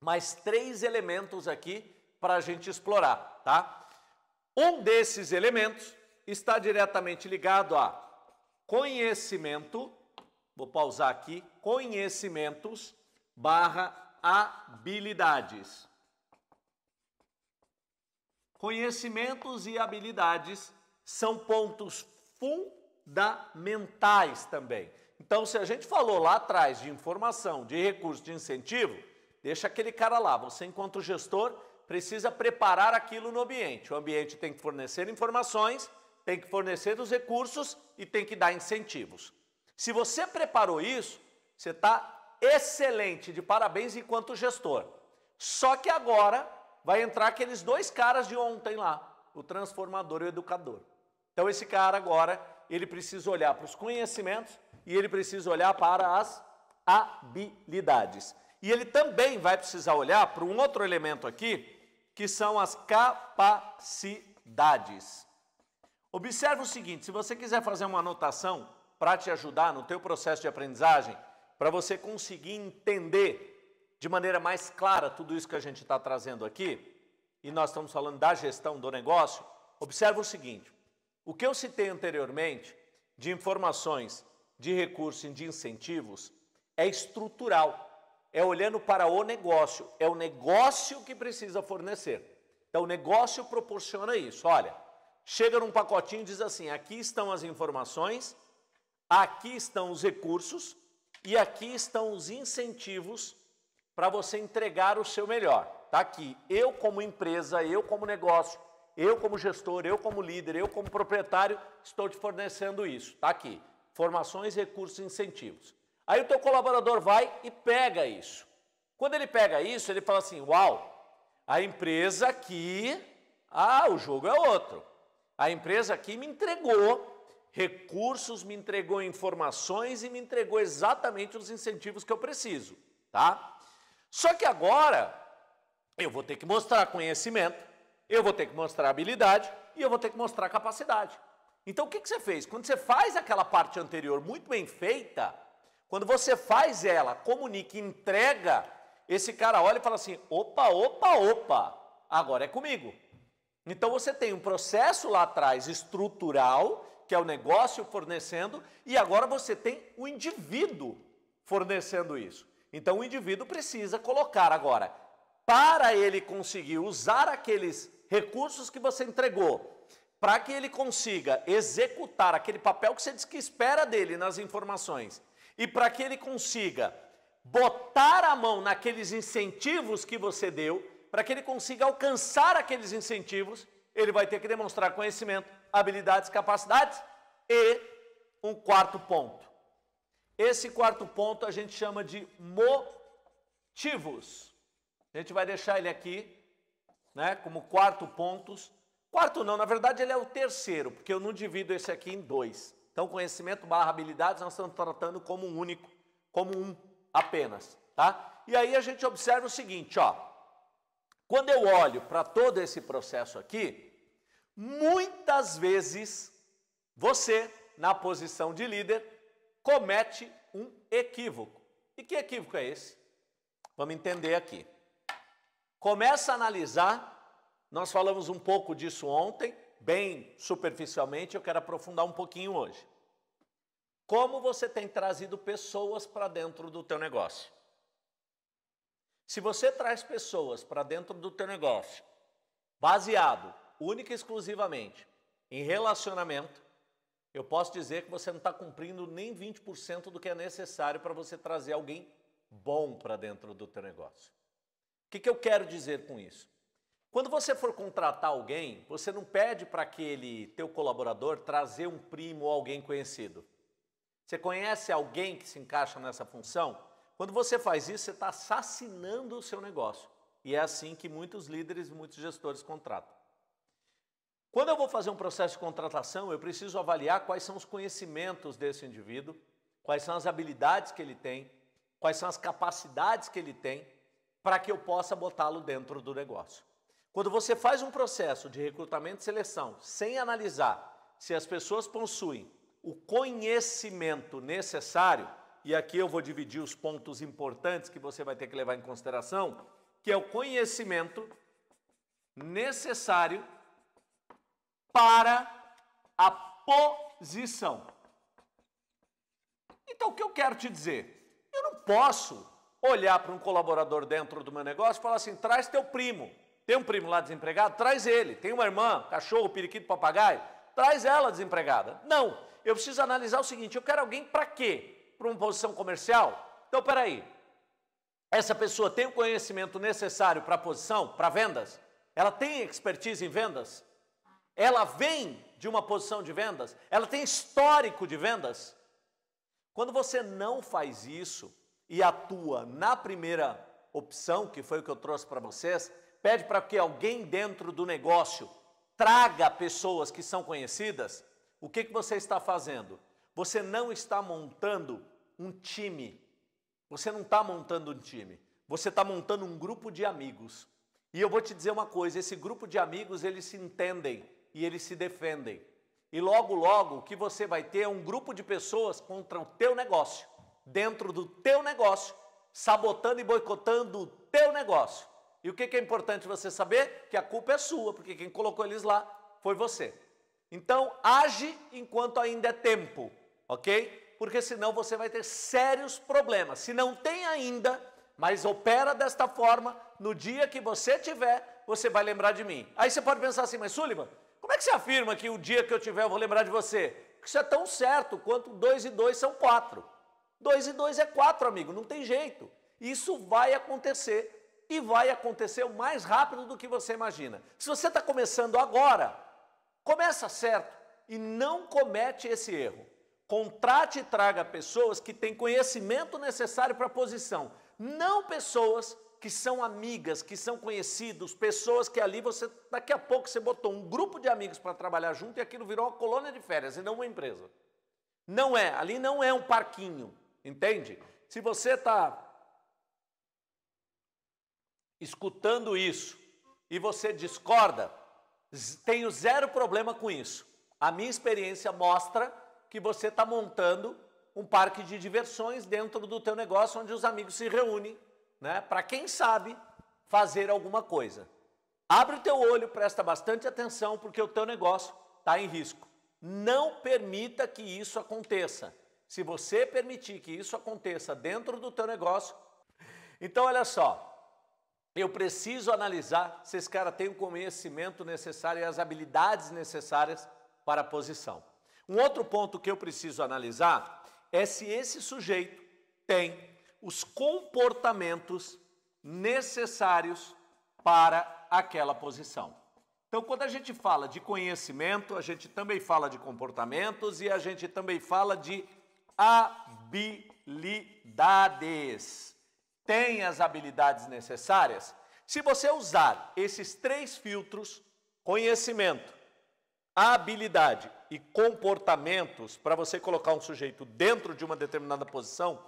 A: mais três elementos aqui para a gente explorar, tá? Um desses elementos está diretamente ligado a conhecimento, vou pausar aqui, conhecimentos barra habilidades. Conhecimentos e habilidades são pontos fundamentais também. Então, se a gente falou lá atrás de informação, de recurso, de incentivo, deixa aquele cara lá. Você, enquanto gestor, precisa preparar aquilo no ambiente. O ambiente tem que fornecer informações, tem que fornecer os recursos e tem que dar incentivos. Se você preparou isso, você está excelente, de parabéns enquanto gestor. Só que agora vai entrar aqueles dois caras de ontem lá, o transformador e o educador. Então, esse cara agora ele precisa olhar para os conhecimentos e ele precisa olhar para as habilidades. E ele também vai precisar olhar para um outro elemento aqui, que são as capacidades. Observe o seguinte, se você quiser fazer uma anotação para te ajudar no teu processo de aprendizagem, para você conseguir entender de maneira mais clara tudo isso que a gente está trazendo aqui, e nós estamos falando da gestão do negócio, observe o seguinte, o que eu citei anteriormente de informações, de recursos e de incentivos é estrutural, é olhando para o negócio, é o negócio que precisa fornecer. Então, o negócio proporciona isso. Olha, chega num pacotinho e diz assim: aqui estão as informações, aqui estão os recursos e aqui estão os incentivos para você entregar o seu melhor. Tá aqui, eu como empresa, eu como negócio, eu como gestor, eu como líder, eu como proprietário, estou te fornecendo isso. Está aqui. Formações, recursos e incentivos. Aí o teu colaborador vai e pega isso. Quando ele pega isso, ele fala assim: uau, a empresa aqui, ah, o jogo é outro. A empresa aqui me entregou recursos, me entregou informações e me entregou exatamente os incentivos que eu preciso, tá? Só que agora eu vou ter que mostrar conhecimento, eu vou ter que mostrar habilidade e eu vou ter que mostrar capacidade. Então o que, que você fez? Quando você faz aquela parte anterior muito bem feita, quando você faz ela, comunica, entrega, esse cara olha e fala assim: opa, opa, opa, agora é comigo. Então você tem um processo lá atrás estrutural, que é o negócio fornecendo, e agora você tem o indivíduo fornecendo isso. Então o indivíduo precisa colocar agora, para ele conseguir usar aqueles recursos que você entregou, para que ele consiga executar aquele papel que você diz que espera dele nas informações e para que ele consiga botar a mão naqueles incentivos que você deu, para que ele consiga alcançar aqueles incentivos, ele vai ter que demonstrar conhecimento, habilidades, capacidades e um quarto ponto. Esse quarto ponto a gente chama de motivos. A gente vai deixar ele aqui né, como quarto pontos. Quarto não, na verdade ele é o terceiro, porque eu não divido esse aqui em dois. Então conhecimento barra habilidades nós estamos tratando como um único, como um apenas, tá? E aí a gente observa o seguinte, ó. Quando eu olho para todo esse processo aqui, muitas vezes você, na posição de líder, comete um equívoco. E que equívoco é esse? Vamos entender aqui. Começa a analisar, nós falamos um pouco disso ontem, bem superficialmente, eu quero aprofundar um pouquinho hoje. Como você tem trazido pessoas para dentro do teu negócio? Se você traz pessoas para dentro do teu negócio, baseado única e exclusivamente em relacionamento, eu posso dizer que você não está cumprindo nem 20% do que é necessário para você trazer alguém bom para dentro do teu negócio. O que, que eu quero dizer com isso? Quando você for contratar alguém, você não pede para aquele teu colaborador trazer um primo ou alguém conhecido. Você conhece alguém que se encaixa nessa função? Quando você faz isso, você está assassinando o seu negócio. E é assim que muitos líderes e muitos gestores contratam. Quando eu vou fazer um processo de contratação, eu preciso avaliar quais são os conhecimentos desse indivíduo, quais são as habilidades que ele tem, quais são as capacidades que ele tem para que eu possa botá-lo dentro do negócio. Quando você faz um processo de recrutamento e seleção sem analisar se as pessoas possuem o conhecimento necessário, e aqui eu vou dividir os pontos importantes que você vai ter que levar em consideração, que é o conhecimento necessário para a posição. Então, o que eu quero te dizer? Eu não posso olhar para um colaborador dentro do meu negócio e falar assim: traz teu primo. Tem um primo lá desempregado? Traz ele. Tem uma irmã, cachorro, periquito, papagaio? Traz ela desempregada. Não. Eu preciso analisar o seguinte: eu quero alguém para quê? Para uma posição comercial? Então, peraí. Essa pessoa tem o conhecimento necessário para a posição, para vendas? Ela tem expertise em vendas? Ela vem de uma posição de vendas? Ela tem histórico de vendas? Quando você não faz isso, e atua na primeira opção, que foi o que eu trouxe para vocês, pede para que alguém dentro do negócio traga pessoas que são conhecidas, o que, que você está fazendo? Você não está montando um time. Você não está montando um time. Você está montando um grupo de amigos. E eu vou te dizer uma coisa: esse grupo de amigos eles se entendem e eles se defendem. E logo, logo, o que você vai ter é um grupo de pessoas contra o teu negócio dentro do teu negócio, sabotando e boicotando o teu negócio. E o que é importante você saber? Que a culpa é sua, porque quem colocou eles lá foi você. Então, age enquanto ainda é tempo, ok? Porque senão você vai ter sérios problemas. Se não tem ainda, mas opera desta forma, no dia que você tiver, você vai lembrar de mim. Aí você pode pensar assim, mas Sullivan, como é que você afirma que o dia que eu tiver eu vou lembrar de você? Isso é tão certo quanto dois e dois são quatro. 2 e 2 é 4, amigo, não tem jeito. Isso vai acontecer e vai acontecer mais rápido do que você imagina. Se você está começando agora, começa certo e não comete esse erro. Contrate e traga pessoas que têm conhecimento necessário para a posição, não pessoas que são amigas, que são conhecidos, pessoas que ali você daqui a pouco você botou um grupo de amigos para trabalhar junto e aquilo virou uma colônia de férias e não uma empresa. Não é, ali não é um parquinho. Entende? Se você está escutando isso e você discorda, tenho zero problema com isso. A minha experiência mostra que você está montando um parque de diversões dentro do teu negócio onde os amigos se reúnem, né? Para quem sabe fazer alguma coisa. Abre o teu olho, presta bastante atenção porque o teu negócio está em risco. Não permita que isso aconteça. Se você permitir que isso aconteça dentro do teu negócio, então olha só, eu preciso analisar se esse cara tem o conhecimento necessário e as habilidades necessárias para a posição. Um outro ponto que eu preciso analisar é se esse sujeito tem os comportamentos necessários para aquela posição. Então, quando a gente fala de conhecimento, a gente também fala de comportamentos e a gente também fala de habilidades. Tem as habilidades necessárias? Se você usar esses três filtros, conhecimento, habilidade e comportamentos, para você colocar um sujeito dentro de uma determinada posição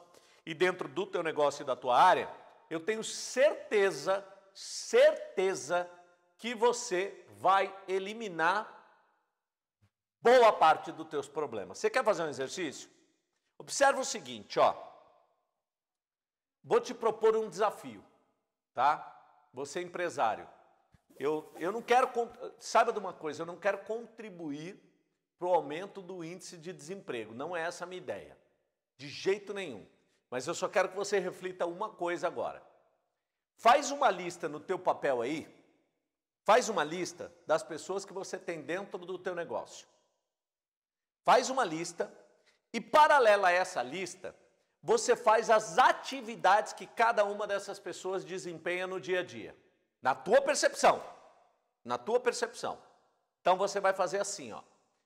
A: e dentro do teu negócio e da tua área, eu tenho certeza, certeza que você vai eliminar boa parte dos teus problemas. Você quer fazer um exercício? Observa o seguinte, ó. Vou te propor um desafio, tá? Você é empresário. Eu, eu não quero, saiba de uma coisa, eu não quero contribuir para o aumento do índice de desemprego. Não é essa a minha ideia, de jeito nenhum. Mas eu só quero que você reflita uma coisa agora. Faz uma lista no teu papel aí, faz uma lista das pessoas que você tem dentro do teu negócio. Faz uma lista e paralela a essa lista, você faz as atividades que cada uma dessas pessoas desempenha no dia a dia. Na tua percepção. Na tua percepção. Então você vai fazer assim, ó.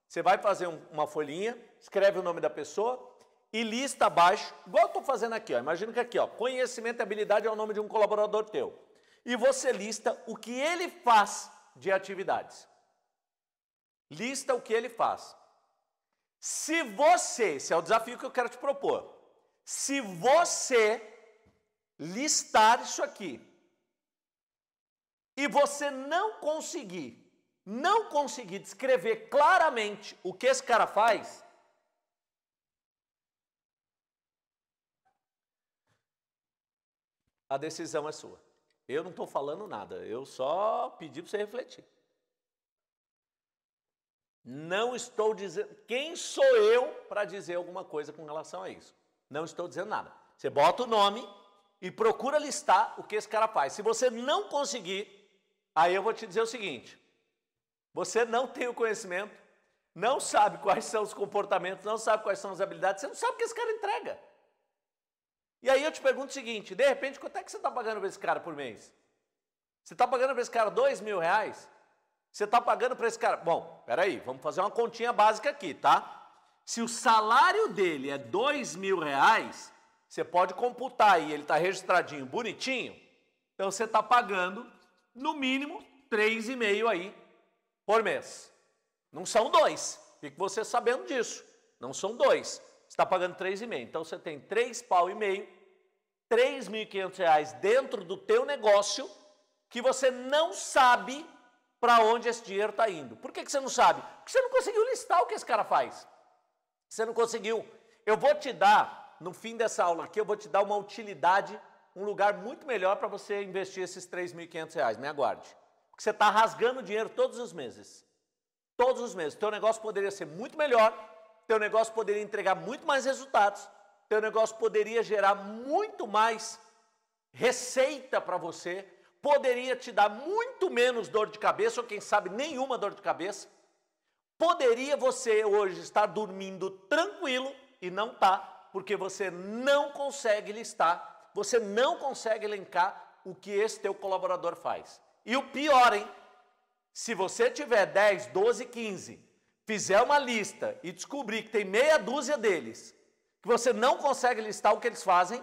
A: Você vai fazer um, uma folhinha, escreve o nome da pessoa e lista abaixo, igual eu estou fazendo aqui, ó. Imagina que aqui, ó, conhecimento e habilidade é o nome de um colaborador teu. E você lista o que ele faz de atividades. Lista o que ele faz. Se você, esse é o desafio que eu quero te propor, se você listar isso aqui e você não conseguir, não conseguir descrever claramente o que esse cara faz, a decisão é sua. Eu não estou falando nada, eu só pedi para você refletir. Não estou dizendo. Quem sou eu para dizer alguma coisa com relação a isso? Não estou dizendo nada. Você bota o nome e procura listar o que esse cara faz. Se você não conseguir, aí eu vou te dizer o seguinte: você não tem o conhecimento, não sabe quais são os comportamentos, não sabe quais são as habilidades, você não sabe o que esse cara entrega. E aí eu te pergunto o seguinte: de repente, quanto é que você está pagando para esse cara por mês? Você está pagando para esse cara dois mil reais? Você está pagando para esse cara. Bom, peraí, vamos fazer uma continha básica aqui, tá? Se o salário dele é dois mil reais, você pode computar aí, ele está registradinho, bonitinho. Então você está pagando, no mínimo, três e meio aí por mês. Não são dois. Fique você sabendo disso. Não são dois. Você está pagando três e meio. Então você tem três pau e meio, três mil e quinhentos reais dentro do teu negócio que você não sabe para onde esse dinheiro está indo. Por que, que você não sabe? Porque você não conseguiu listar o que esse cara faz. Você não conseguiu. Eu vou te dar, no fim dessa aula aqui, eu vou te dar uma utilidade, um lugar muito melhor para você investir esses 3.500 reais. Me aguarde. Porque você está rasgando dinheiro todos os meses. Todos os meses. Teu negócio poderia ser muito melhor, teu negócio poderia entregar muito mais resultados, teu negócio poderia gerar muito mais receita para você poderia te dar muito menos dor de cabeça, ou quem sabe nenhuma dor de cabeça. Poderia você hoje estar dormindo tranquilo e não tá, porque você não consegue listar, você não consegue elencar o que esse teu colaborador faz. E o pior, hein? Se você tiver 10, 12, 15, fizer uma lista e descobrir que tem meia dúzia deles, que você não consegue listar o que eles fazem,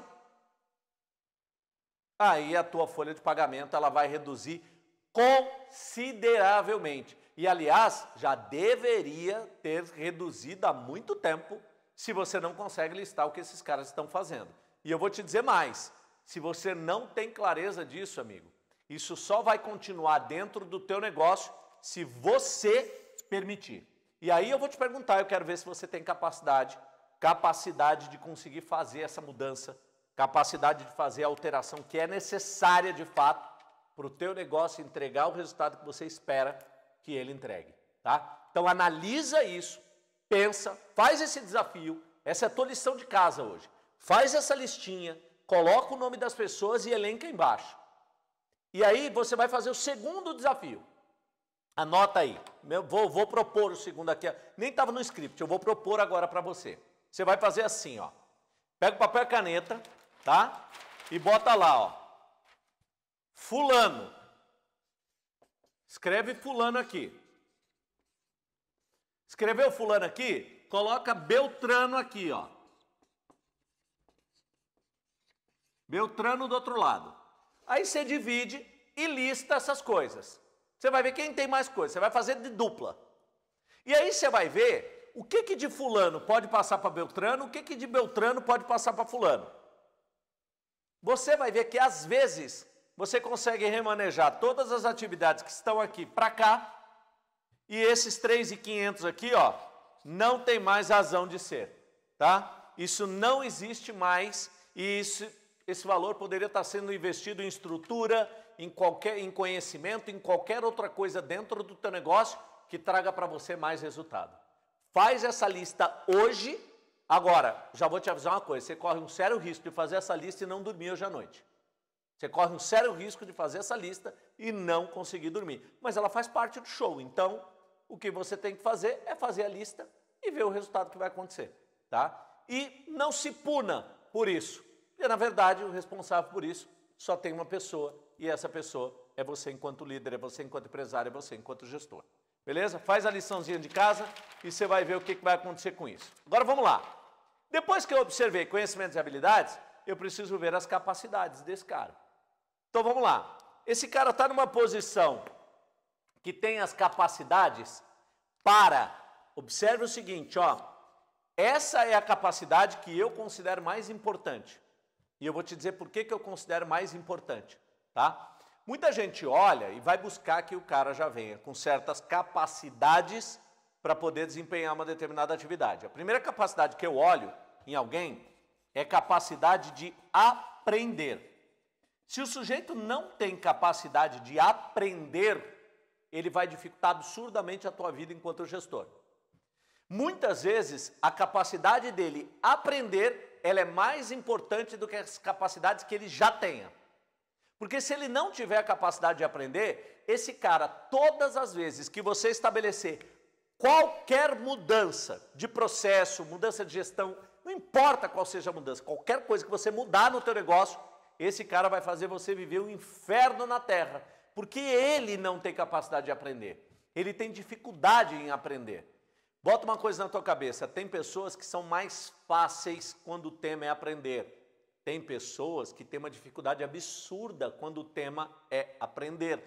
A: aí a tua folha de pagamento ela vai reduzir consideravelmente. E aliás, já deveria ter reduzido há muito tempo se você não consegue listar o que esses caras estão fazendo. E eu vou te dizer mais, se você não tem clareza disso, amigo, isso só vai continuar dentro do teu negócio se você permitir. E aí eu vou te perguntar, eu quero ver se você tem capacidade, capacidade de conseguir fazer essa mudança capacidade de fazer a alteração que é necessária de fato para o teu negócio entregar o resultado que você espera que ele entregue, tá? Então analisa isso, pensa, faz esse desafio, essa é a tua lição de casa hoje. Faz essa listinha, coloca o nome das pessoas e elenca embaixo. E aí você vai fazer o segundo desafio. Anota aí. Eu vou, vou propor o segundo aqui. Nem estava no script, eu vou propor agora para você. Você vai fazer assim, ó. Pega o papel e a caneta, tá? E bota lá, ó. Fulano. Escreve fulano aqui. Escreveu fulano aqui? Coloca Beltrano aqui, ó. Beltrano do outro lado. Aí você divide e lista essas coisas. Você vai ver quem tem mais coisa. Você vai fazer de dupla. E aí você vai ver o que, que de fulano pode passar para Beltrano, o que, que de Beltrano pode passar para fulano você vai ver que às vezes você consegue remanejar todas as atividades que estão aqui para cá e esses 3,500 aqui, ó, não tem mais razão de ser, tá? Isso não existe mais e isso, esse valor poderia estar sendo investido em estrutura, em qualquer em conhecimento, em qualquer outra coisa dentro do teu negócio que traga para você mais resultado. Faz essa lista hoje Agora, já vou te avisar uma coisa: você corre um sério risco de fazer essa lista e não dormir hoje à noite. Você corre um sério risco de fazer essa lista e não conseguir dormir. Mas ela faz parte do show. Então, o que você tem que fazer é fazer a lista e ver o resultado que vai acontecer, tá? E não se puna por isso. Porque, na verdade, o responsável por isso só tem uma pessoa e essa pessoa é você enquanto líder, é você enquanto empresário, é você enquanto gestor. Beleza? Faz a liçãozinha de casa e você vai ver o que vai acontecer com isso. Agora vamos lá. Depois que eu observei conhecimentos e habilidades, eu preciso ver as capacidades desse cara. Então vamos lá. Esse cara está numa posição que tem as capacidades para. Observe o seguinte, ó. Essa é a capacidade que eu considero mais importante. E eu vou te dizer por que, que eu considero mais importante, tá? Muita gente olha e vai buscar que o cara já venha com certas capacidades para poder desempenhar uma determinada atividade. A primeira capacidade que eu olho em alguém é capacidade de aprender. Se o sujeito não tem capacidade de aprender, ele vai dificultar absurdamente a tua vida enquanto gestor. Muitas vezes, a capacidade dele aprender, ela é mais importante do que as capacidades que ele já tenha. Porque se ele não tiver a capacidade de aprender, esse cara, todas as vezes que você estabelecer qualquer mudança de processo, mudança de gestão, não importa qual seja a mudança, qualquer coisa que você mudar no teu negócio, esse cara vai fazer você viver um inferno na terra, porque ele não tem capacidade de aprender. Ele tem dificuldade em aprender. Bota uma coisa na tua cabeça, tem pessoas que são mais fáceis quando o tema é aprender. Tem pessoas que têm uma dificuldade absurda quando o tema é aprender.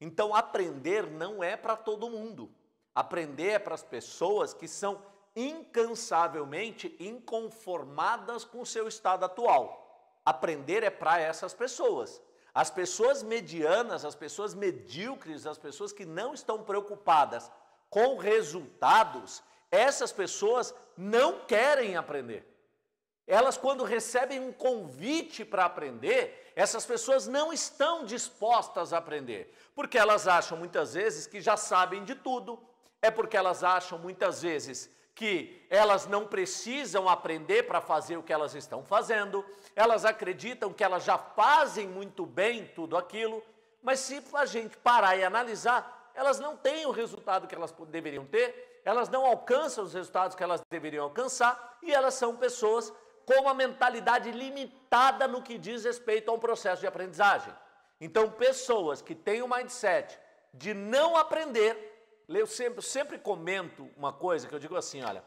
A: Então aprender não é para todo mundo. Aprender é para as pessoas que são incansavelmente inconformadas com seu estado atual. Aprender é para essas pessoas. As pessoas medianas, as pessoas medíocres, as pessoas que não estão preocupadas com resultados, essas pessoas não querem aprender. Elas, quando recebem um convite para aprender, essas pessoas não estão dispostas a aprender, porque elas acham muitas vezes que já sabem de tudo, é porque elas acham muitas vezes que elas não precisam aprender para fazer o que elas estão fazendo, elas acreditam que elas já fazem muito bem tudo aquilo, mas se a gente parar e analisar, elas não têm o resultado que elas deveriam ter, elas não alcançam os resultados que elas deveriam alcançar e elas são pessoas com uma mentalidade limitada no que diz respeito a um processo de aprendizagem. Então, pessoas que têm o mindset de não aprender eu sempre, sempre comento uma coisa que eu digo assim: olha,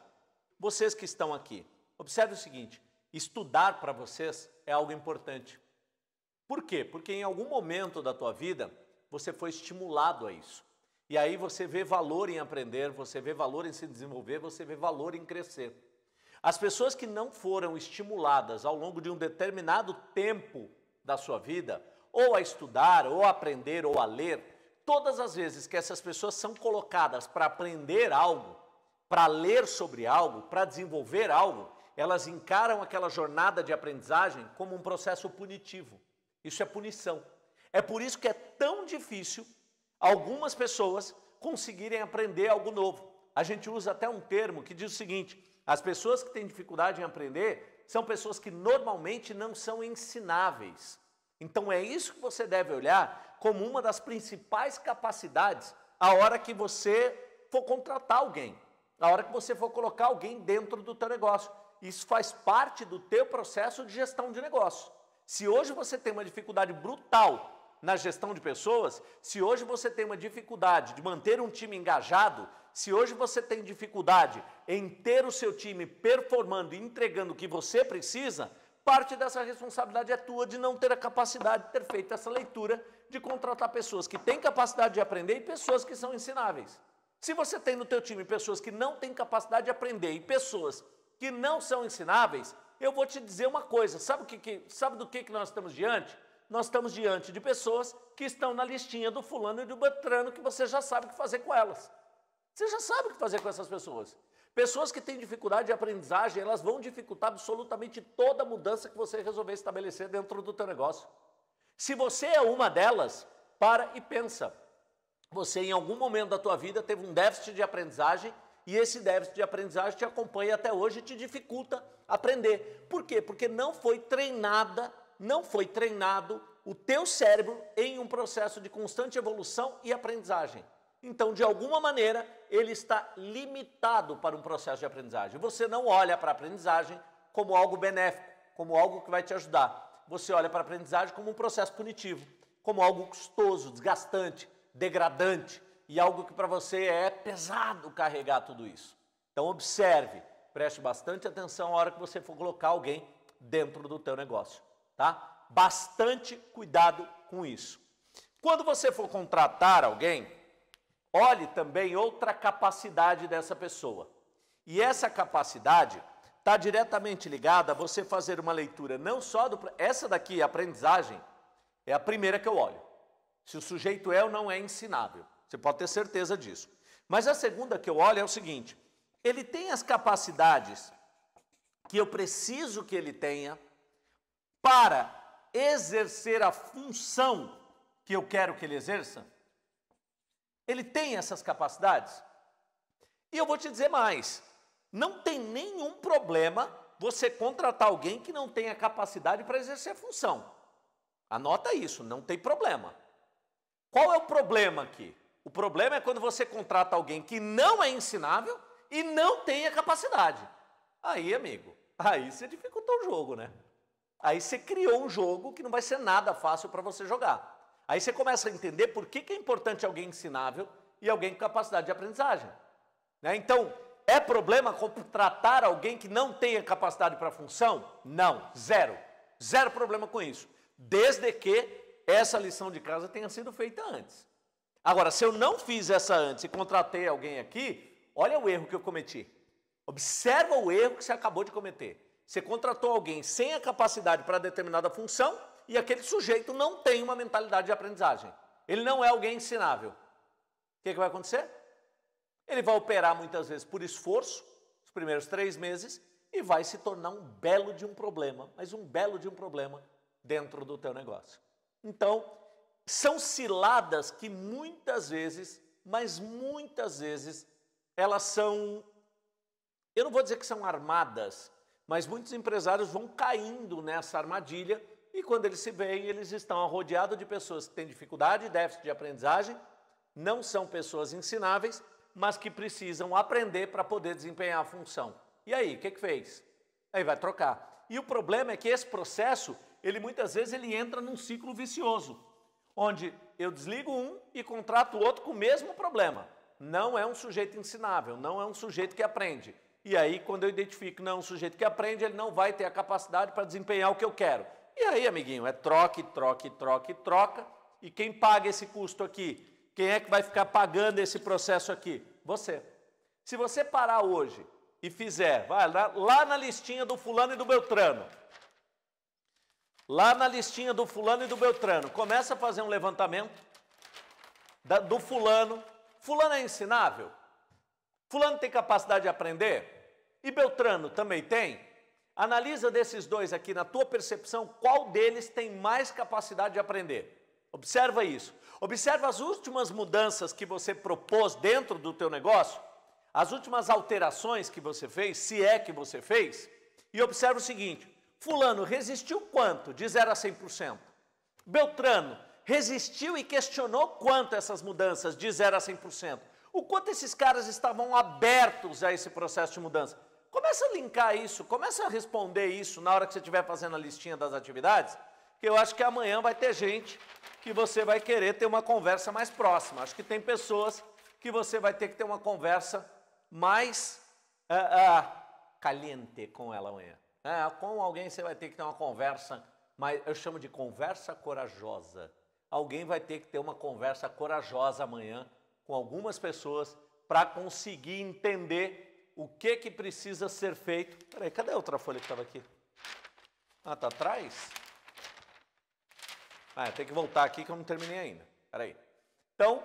A: vocês que estão aqui, observe o seguinte: estudar para vocês é algo importante. Por quê? Porque em algum momento da tua vida você foi estimulado a isso. E aí você vê valor em aprender, você vê valor em se desenvolver, você vê valor em crescer. As pessoas que não foram estimuladas ao longo de um determinado tempo da sua vida, ou a estudar, ou a aprender, ou a ler, todas as vezes que essas pessoas são colocadas para aprender algo, para ler sobre algo, para desenvolver algo, elas encaram aquela jornada de aprendizagem como um processo punitivo. Isso é punição. É por isso que é tão difícil algumas pessoas conseguirem aprender algo novo. A gente usa até um termo que diz o seguinte: as pessoas que têm dificuldade em aprender são pessoas que normalmente não são ensináveis. Então é isso que você deve olhar como uma das principais capacidades a hora que você for contratar alguém, a hora que você for colocar alguém dentro do teu negócio. Isso faz parte do teu processo de gestão de negócio. Se hoje você tem uma dificuldade brutal na gestão de pessoas, se hoje você tem uma dificuldade de manter um time engajado, se hoje você tem dificuldade em ter o seu time performando e entregando o que você precisa, parte dessa responsabilidade é tua de não ter a capacidade de ter feito essa leitura, de contratar pessoas que têm capacidade de aprender e pessoas que são ensináveis. Se você tem no teu time pessoas que não têm capacidade de aprender e pessoas que não são ensináveis, eu vou te dizer uma coisa, sabe, que, que, sabe do que, que nós estamos diante? Nós estamos diante de pessoas que estão na listinha do fulano e do betrano que você já sabe o que fazer com elas. Você já sabe o que fazer com essas pessoas. Pessoas que têm dificuldade de aprendizagem, elas vão dificultar absolutamente toda mudança que você resolver estabelecer dentro do teu negócio. Se você é uma delas, para e pensa. Você em algum momento da tua vida teve um déficit de aprendizagem e esse déficit de aprendizagem te acompanha até hoje e te dificulta aprender. Por quê? Porque não foi treinada, não foi treinado o teu cérebro em um processo de constante evolução e aprendizagem. Então, de alguma maneira, ele está limitado para um processo de aprendizagem. Você não olha para a aprendizagem como algo benéfico, como algo que vai te ajudar. Você olha para a aprendizagem como um processo punitivo, como algo custoso, desgastante, degradante e algo que para você é pesado carregar tudo isso. Então, observe, preste bastante atenção na hora que você for colocar alguém dentro do teu negócio, tá? Bastante cuidado com isso. Quando você for contratar alguém, olhe também outra capacidade dessa pessoa. E essa capacidade está diretamente ligada a você fazer uma leitura não só do. Essa daqui, a aprendizagem, é a primeira que eu olho. Se o sujeito é ou não é ensinável. Você pode ter certeza disso. Mas a segunda que eu olho é o seguinte: ele tem as capacidades que eu preciso que ele tenha para exercer a função que eu quero que ele exerça? Ele tem essas capacidades? E eu vou te dizer mais: não tem nenhum problema você contratar alguém que não tenha capacidade para exercer a função. Anota isso, não tem problema. Qual é o problema aqui? O problema é quando você contrata alguém que não é ensinável e não tem a capacidade. Aí, amigo, aí você dificultou o jogo, né? Aí você criou um jogo que não vai ser nada fácil para você jogar. Aí você começa a entender por que, que é importante alguém ensinável e alguém com capacidade de aprendizagem. Né? Então, é problema contratar alguém que não tenha capacidade para a função? Não, zero. Zero problema com isso. Desde que essa lição de casa tenha sido feita antes. Agora, se eu não fiz essa antes e contratei alguém aqui, olha o erro que eu cometi. Observa o erro que você acabou de cometer. Você contratou alguém sem a capacidade para determinada função e aquele sujeito não tem uma mentalidade de aprendizagem. Ele não é alguém ensinável. O que, que vai acontecer? Ele vai operar muitas vezes por esforço, os primeiros três meses, e vai se tornar um belo de um problema, mas um belo de um problema dentro do teu negócio. Então, são ciladas que muitas vezes, mas muitas vezes, elas são, eu não vou dizer que são armadas, mas muitos empresários vão caindo nessa armadilha e quando eles se veem, eles estão rodeados de pessoas que têm dificuldade e déficit de aprendizagem, não são pessoas ensináveis, mas que precisam aprender para poder desempenhar a função. E aí, o que, que fez? Aí vai trocar. E o problema é que esse processo, ele muitas vezes ele entra num ciclo vicioso, onde eu desligo um e contrato o outro com o mesmo problema. Não é um sujeito ensinável, não é um sujeito que aprende. E aí, quando eu identifico não é um sujeito que aprende, ele não vai ter a capacidade para desempenhar o que eu quero. E aí, amiguinho, é troque, troque, troque, troca. E quem paga esse custo aqui? Quem é que vai ficar pagando esse processo aqui? Você. Se você parar hoje e fizer, vai lá, lá na listinha do fulano e do Beltrano. Lá na listinha do fulano e do Beltrano, começa a fazer um levantamento da, do fulano. Fulano é ensinável? Fulano tem capacidade de aprender? E Beltrano também tem? Analisa desses dois aqui, na tua percepção, qual deles tem mais capacidade de aprender? Observa isso. Observa as últimas mudanças que você propôs dentro do teu negócio, as últimas alterações que você fez, se é que você fez, e observa o seguinte: fulano resistiu quanto de 0 a 100%? Beltrano resistiu e questionou quanto essas mudanças de 0 a 100%. O quanto esses caras estavam abertos a esse processo de mudança? Começa a linkar isso, começa a responder isso na hora que você estiver fazendo a listinha das atividades, que eu acho que amanhã vai ter gente que você vai querer ter uma conversa mais próxima. Acho que tem pessoas que você vai ter que ter uma conversa mais uh, uh, caliente com ela amanhã. é? com alguém você vai ter que ter uma conversa, mas eu chamo de conversa corajosa. Alguém vai ter que ter uma conversa corajosa amanhã com algumas pessoas para conseguir entender o que que precisa ser feito. Peraí, cadê a outra folha que estava aqui? Ah, tá atrás? Ah, é, tem que voltar aqui que eu não terminei ainda. Peraí. Então,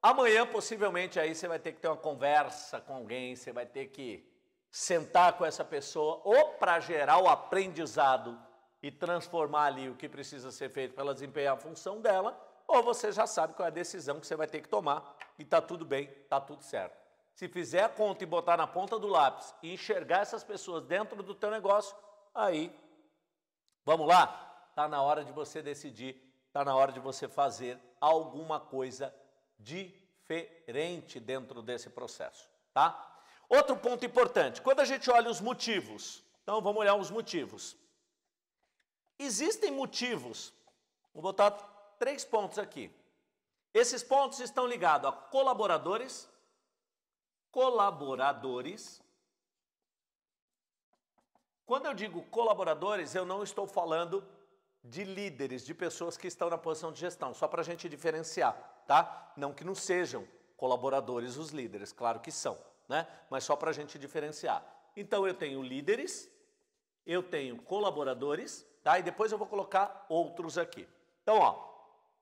A: amanhã possivelmente aí você vai ter que ter uma conversa com alguém, você vai ter que sentar com essa pessoa ou para gerar o aprendizado e transformar ali o que precisa ser feito para ela desempenhar a função dela, ou você já sabe qual é a decisão que você vai ter que tomar e tá tudo bem, tá tudo certo. Se fizer a conta e botar na ponta do lápis e enxergar essas pessoas dentro do teu negócio, aí, vamos lá, está na hora de você decidir, está na hora de você fazer alguma coisa diferente dentro desse processo, tá? Outro ponto importante, quando a gente olha os motivos, então vamos olhar os motivos. Existem motivos, vou botar três pontos aqui. Esses pontos estão ligados a colaboradores, colaboradores. Quando eu digo colaboradores, eu não estou falando de líderes, de pessoas que estão na posição de gestão, só para a gente diferenciar, tá? Não que não sejam colaboradores os líderes, claro que são, né? Mas só para a gente diferenciar. Então eu tenho líderes, eu tenho colaboradores, tá? E depois eu vou colocar outros aqui. Então, ó,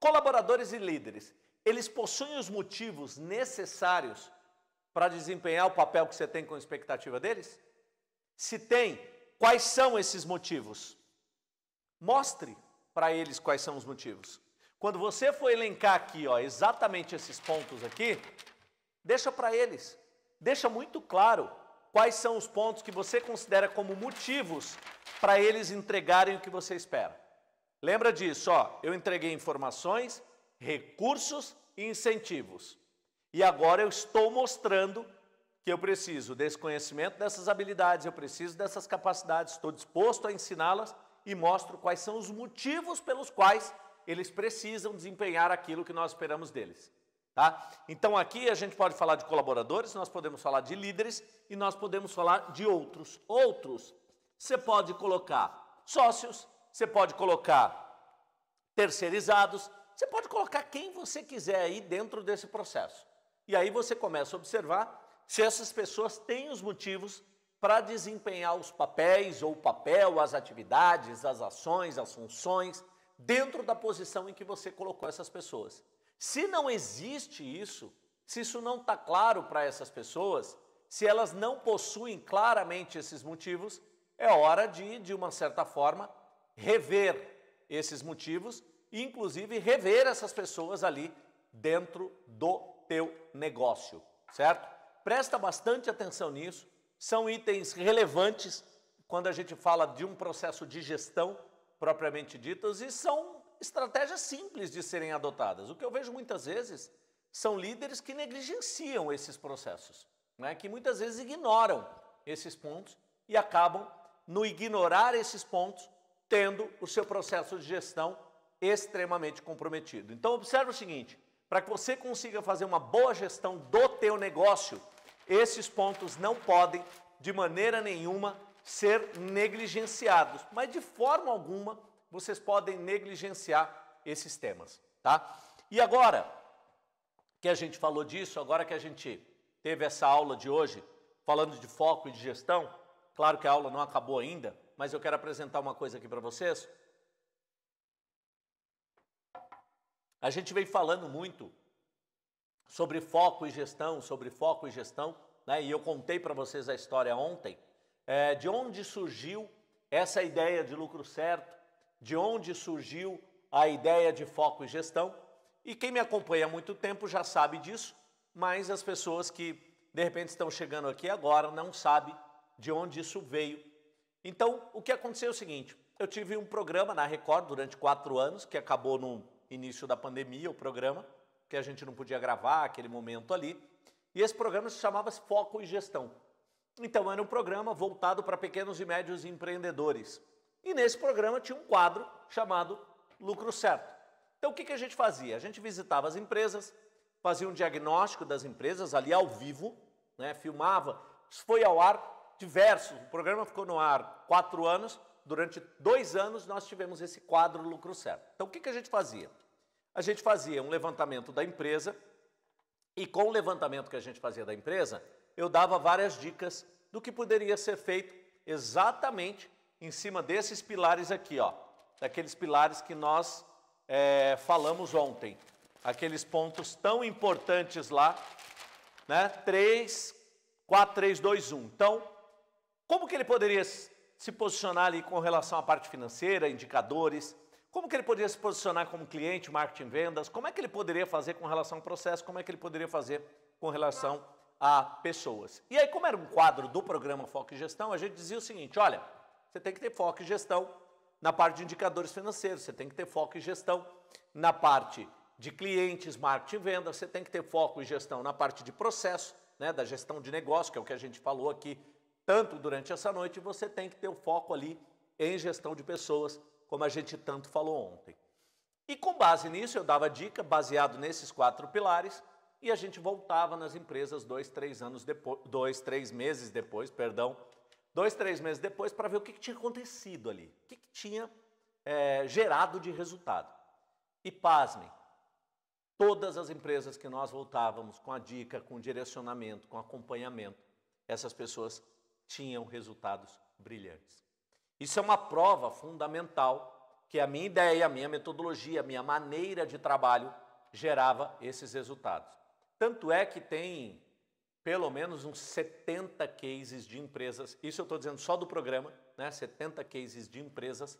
A: colaboradores e líderes, eles possuem os motivos necessários para desempenhar o papel que você tem com expectativa deles? Se tem, quais são esses motivos? Mostre para eles quais são os motivos. Quando você for elencar aqui, ó, exatamente esses pontos aqui, deixa para eles. Deixa muito claro quais são os pontos que você considera como motivos para eles entregarem o que você espera. Lembra disso, ó, eu entreguei informações, recursos e incentivos. E agora eu estou mostrando que eu preciso desse conhecimento, dessas habilidades, eu preciso dessas capacidades, estou disposto a ensiná-las e mostro quais são os motivos pelos quais eles precisam desempenhar aquilo que nós esperamos deles. Tá? Então aqui a gente pode falar de colaboradores, nós podemos falar de líderes e nós podemos falar de outros. Outros, você pode colocar sócios, você pode colocar terceirizados, você pode colocar quem você quiser aí dentro desse processo. E aí você começa a observar se essas pessoas têm os motivos para desempenhar os papéis ou o papel, as atividades, as ações, as funções, dentro da posição em que você colocou essas pessoas. Se não existe isso, se isso não está claro para essas pessoas, se elas não possuem claramente esses motivos, é hora de, de uma certa forma, rever esses motivos, inclusive rever essas pessoas ali dentro do teu negócio, certo? Presta bastante atenção nisso, são itens relevantes quando a gente fala de um processo de gestão propriamente ditas e são estratégias simples de serem adotadas. O que eu vejo muitas vezes são líderes que negligenciam esses processos, né? que muitas vezes ignoram esses pontos e acabam, no ignorar esses pontos, tendo o seu processo de gestão extremamente comprometido. Então, observe o seguinte: para que você consiga fazer uma boa gestão do teu negócio, esses pontos não podem de maneira nenhuma ser negligenciados, mas de forma alguma vocês podem negligenciar esses temas, tá? E agora que a gente falou disso, agora que a gente teve essa aula de hoje falando de foco e de gestão, claro que a aula não acabou ainda, mas eu quero apresentar uma coisa aqui para vocês. A gente vem falando muito sobre foco e gestão, sobre foco e gestão, né? e eu contei para vocês a história ontem, é, de onde surgiu essa ideia de lucro certo, de onde surgiu a ideia de foco e gestão. E quem me acompanha há muito tempo já sabe disso, mas as pessoas que de repente estão chegando aqui agora não sabem de onde isso veio. Então, o que aconteceu é o seguinte: eu tive um programa na Record durante quatro anos, que acabou num início da pandemia, o programa, que a gente não podia gravar aquele momento ali. E esse programa se chamava Foco e Gestão. Então, era um programa voltado para pequenos e médios empreendedores. E nesse programa tinha um quadro chamado Lucro Certo. Então, o que, a gente fazia? A gente visitava as empresas, fazia um diagnóstico das empresas ali ao vivo, né? filmava, isso foi ao ar diversos. O programa ficou no ar quatro anos durante dois anos, nós tivemos esse quadro lucro certo. Então, o que, que a gente fazia? A gente fazia um levantamento da empresa e, com o levantamento que a gente fazia da empresa, eu dava várias dicas do que poderia ser feito exatamente em cima desses pilares aqui, ó, daqueles pilares que nós é, falamos ontem, aqueles pontos tão importantes lá, né? 3, 4, 3, 2, 1. Então, como que ele poderia se posicionar ali com relação à parte financeira, indicadores, como que ele poderia se posicionar como cliente, marketing, vendas? Como é que ele poderia fazer com relação ao processo? Como é que ele poderia fazer com relação a pessoas? E aí, como era um quadro do programa Foco e Gestão, a gente dizia o seguinte: olha, você tem que ter foco e gestão na parte de indicadores financeiros, você tem que ter foco e gestão na parte de clientes, marketing, vendas, você tem que ter foco e gestão na parte de processo, né, da gestão de negócio, que é o que a gente falou aqui tanto durante essa noite, você tem que ter o foco ali em gestão de pessoas, como a gente tanto falou ontem. E com base nisso, eu dava dica, baseado nesses quatro pilares, e a gente voltava nas empresas dois, três anos depois, dois, três meses depois, perdão, dois, três meses depois, para ver o que, que, tinha acontecido ali, o que, que tinha é, gerado de resultado. E pasmem, todas as empresas que nós voltávamos com a dica, com o direcionamento, com acompanhamento, essas pessoas tinham resultados brilhantes. Isso é uma prova fundamental que a minha ideia, a minha metodologia, a minha maneira de trabalho gerava esses resultados. Tanto é que tem pelo menos uns 70 cases de empresas, isso eu estou dizendo só do programa, né? 70 cases de empresas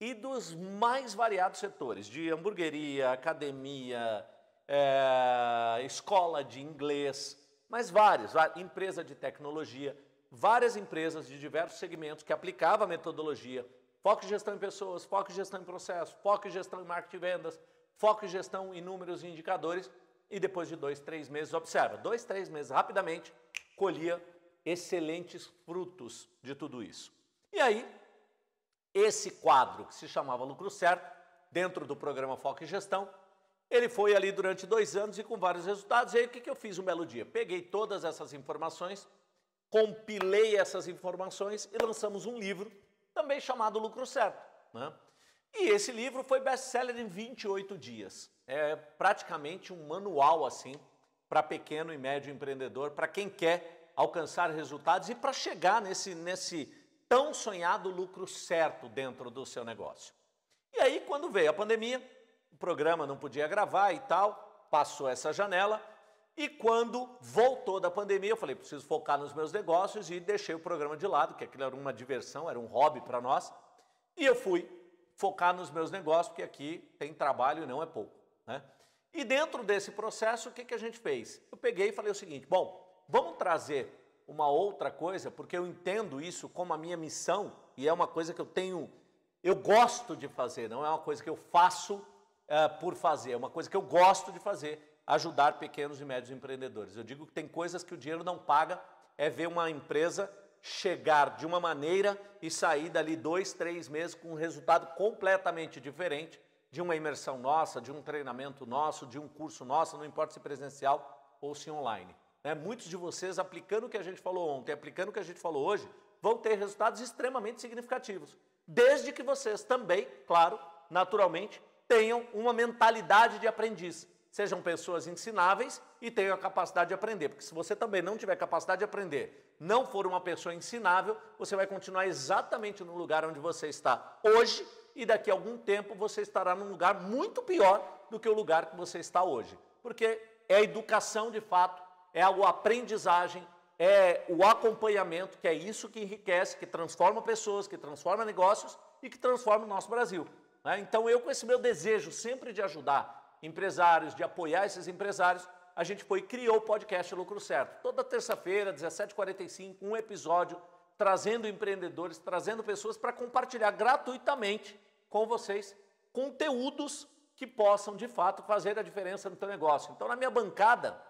A: e dos mais variados setores, de hamburgueria, academia, é, escola de inglês, mas vários, empresa de tecnologia, várias empresas de diversos segmentos que aplicava a metodologia foco em gestão em pessoas, foco em gestão em processo, foco em gestão em marketing e vendas, foco em gestão em números e indicadores e depois de dois, três meses, observa, dois, três meses rapidamente colhia excelentes frutos de tudo isso. E aí, esse quadro que se chamava Lucro Certo, dentro do programa Foco em Gestão, ele foi ali durante dois anos e com vários resultados. E aí o que, que eu fiz um belo dia? Peguei todas essas informações compilei essas informações e lançamos um livro, também chamado Lucro Certo. Né? E esse livro foi best-seller em 28 dias. É praticamente um manual assim para pequeno e médio empreendedor, para quem quer alcançar resultados e para chegar nesse, nesse tão sonhado lucro certo dentro do seu negócio. E aí, quando veio a pandemia, o programa não podia gravar e tal, passou essa janela, e quando voltou da pandemia, eu falei, preciso focar nos meus negócios e deixei o programa de lado, que aquilo era uma diversão, era um hobby para nós. E eu fui focar nos meus negócios, porque aqui tem trabalho e não é pouco. Né? E dentro desse processo, o que, que a gente fez? Eu peguei e falei o seguinte: bom, vamos trazer uma outra coisa, porque eu entendo isso como a minha missão e é uma coisa que eu tenho, eu gosto de fazer, não é uma coisa que eu faço eh, por fazer, é uma coisa que eu gosto de fazer ajudar pequenos e médios empreendedores. Eu digo que tem coisas que o dinheiro não paga, é ver uma empresa chegar de uma maneira e sair dali dois, três meses com um resultado completamente diferente de uma imersão nossa, de um treinamento nosso, de um curso nosso, não importa se presencial ou se online. Né? Muitos de vocês, aplicando o que a gente falou ontem, aplicando o que a gente falou hoje, vão ter resultados extremamente significativos. Desde que vocês também, claro, naturalmente, tenham uma mentalidade de aprendiz sejam pessoas ensináveis e tenham a capacidade de aprender. Porque se você também não tiver capacidade de aprender, não for uma pessoa ensinável, você vai continuar exatamente no lugar onde você está hoje e daqui a algum tempo você estará num lugar muito pior do que o lugar que você está hoje. Porque é a educação de fato, é a aprendizagem, é o acompanhamento, que é isso que enriquece, que transforma pessoas, que transforma negócios e que transforma o nosso Brasil. Né? Então, eu, com esse meu desejo sempre de ajudar, empresários, de apoiar esses empresários, a gente foi criou o podcast Lucro Certo. Toda terça-feira, 17h45, um episódio trazendo empreendedores, trazendo pessoas para compartilhar gratuitamente com vocês conteúdos que possam de fato fazer a diferença no teu negócio. Então, na minha bancada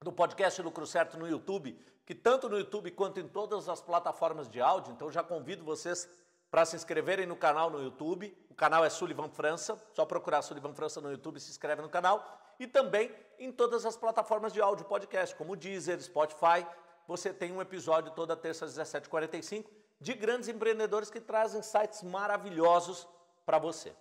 A: do podcast Lucro Certo no YouTube, que tanto no YouTube quanto em todas as plataformas de áudio, então já convido vocês para se inscreverem no canal no YouTube. O canal é Sullivan França, só procurar Sullivan França no YouTube e se inscreve no canal. E também em todas as plataformas de áudio podcast, como o Deezer, Spotify. Você tem um episódio toda terça às 17h45 de grandes empreendedores que trazem sites maravilhosos para você.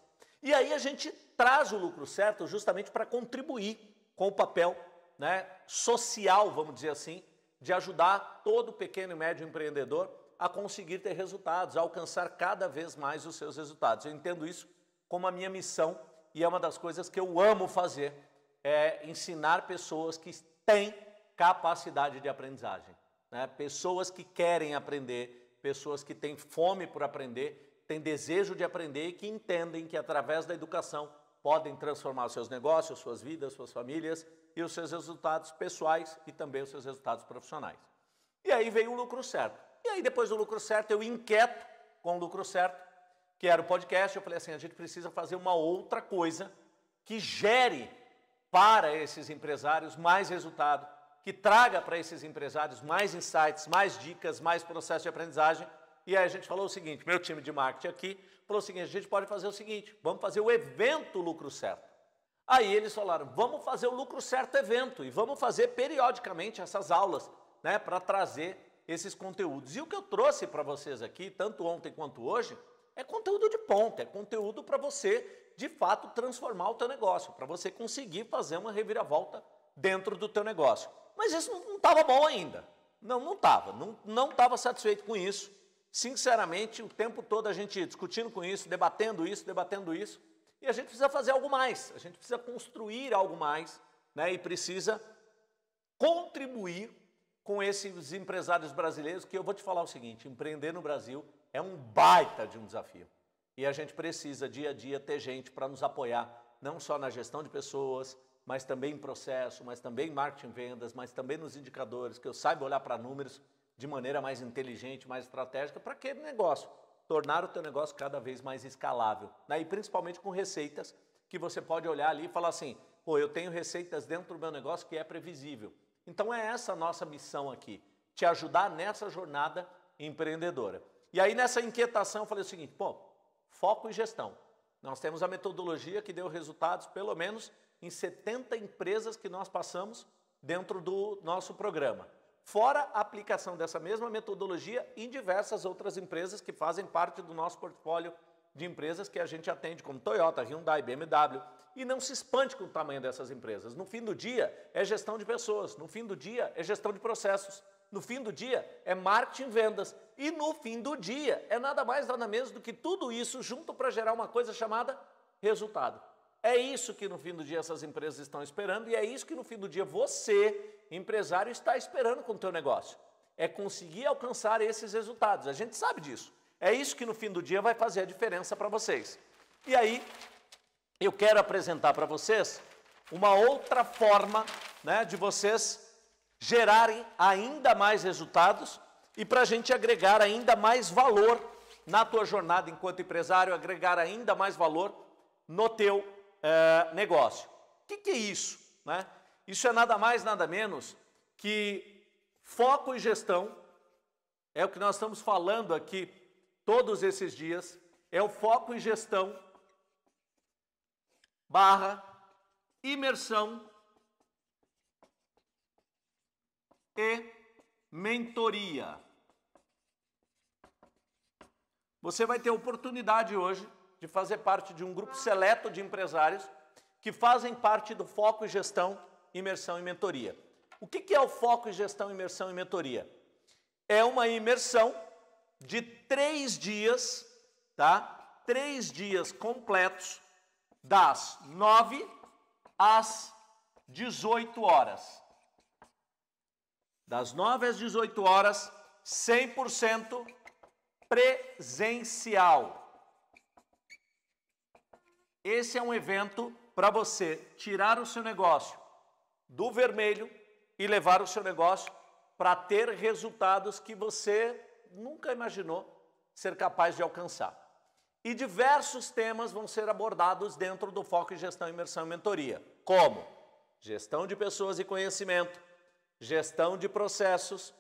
A: E aí a gente traz o lucro certo justamente para contribuir com o papel né, social, vamos dizer assim, de ajudar todo pequeno e médio empreendedor a conseguir ter resultados, a alcançar cada vez mais os seus resultados. Eu entendo isso como a minha missão e é uma das coisas que eu amo fazer, é ensinar pessoas que têm capacidade de aprendizagem, né? pessoas que querem aprender, pessoas que têm fome por aprender, têm desejo de aprender e que entendem que através da educação podem transformar seus negócios, suas vidas, suas famílias e os seus resultados pessoais e também os seus resultados profissionais. E aí veio o lucro certo. E aí depois do lucro certo, eu inquieto com o lucro certo, que era o podcast, eu falei assim, a gente precisa fazer uma outra coisa que gere para esses empresários mais resultado, que traga para esses empresários mais insights, mais dicas, mais processo de aprendizagem. E aí a gente falou o seguinte, meu time de marketing aqui falou o seguinte, a gente pode fazer o seguinte, vamos fazer o evento lucro certo. Aí eles falaram, vamos fazer o lucro certo evento e vamos fazer periodicamente essas aulas, né, para trazer esses conteúdos. E o que eu trouxe para vocês aqui, tanto ontem quanto hoje, é conteúdo de ponta, é conteúdo para você, de fato, transformar o teu negócio, para você conseguir fazer uma reviravolta dentro do teu negócio. Mas isso não estava bom ainda. Não, não estava. Não estava satisfeito com isso. Sinceramente, o tempo todo a gente discutindo com isso, debatendo isso, debatendo isso. E a gente precisa fazer algo mais. A gente precisa construir algo mais né, e precisa contribuir com esses empresários brasileiros, que eu vou te falar o seguinte: empreender no Brasil é um baita de um desafio. E a gente precisa, dia a dia, ter gente para nos apoiar, não só na gestão de pessoas, mas também em processo, mas também em marketing vendas, mas também nos indicadores, que eu saiba olhar para números de maneira mais inteligente, mais estratégica, para aquele negócio, tornar o teu negócio cada vez mais escalável. Né? E principalmente com receitas que você pode olhar ali e falar assim, pô, eu tenho receitas dentro do meu negócio que é previsível. Então é essa a nossa missão aqui, te ajudar nessa jornada empreendedora. E aí nessa inquietação eu falei o seguinte, pô, foco e gestão. Nós temos a metodologia que deu resultados pelo menos em 70 empresas que nós passamos dentro do nosso programa. Fora a aplicação dessa mesma metodologia em diversas outras empresas que fazem parte do nosso portfólio de empresas que a gente atende, como Toyota, Hyundai, BMW, e não se espante com o tamanho dessas empresas. No fim do dia, é gestão de pessoas, no fim do dia, é gestão de processos, no fim do dia, é marketing vendas, e no fim do dia, é nada mais nada menos do que tudo isso junto para gerar uma coisa chamada resultado. É isso que no fim do dia essas empresas estão esperando e é isso que no fim do dia você, empresário, está esperando com o teu negócio. É conseguir alcançar esses resultados. A gente sabe disso. É isso que no fim do dia vai fazer a diferença para vocês. E aí, eu quero apresentar para vocês uma outra forma né, de vocês gerarem ainda mais resultados e para a gente agregar ainda mais valor na tua jornada enquanto empresário, agregar ainda mais valor no teu eh, negócio. O que, que é isso? Né? Isso é nada mais, nada menos que foco e gestão, é o que nós estamos falando aqui todos esses dias é o foco em gestão barra imersão e mentoria. Você vai ter oportunidade hoje de fazer parte de um grupo seleto de empresários que fazem parte do foco em gestão, imersão e mentoria. O que é o foco em gestão, imersão e mentoria? É uma imersão de três dias, tá? Três dias completos, das nove às dezoito horas. Das nove às dezoito horas, 100% presencial. Esse é um evento para você tirar o seu negócio do vermelho e levar o seu negócio para ter resultados que você nunca imaginou ser capaz de alcançar. E diversos temas vão ser abordados dentro do foco em gestão, imersão e mentoria, como gestão de pessoas e conhecimento, gestão de processos,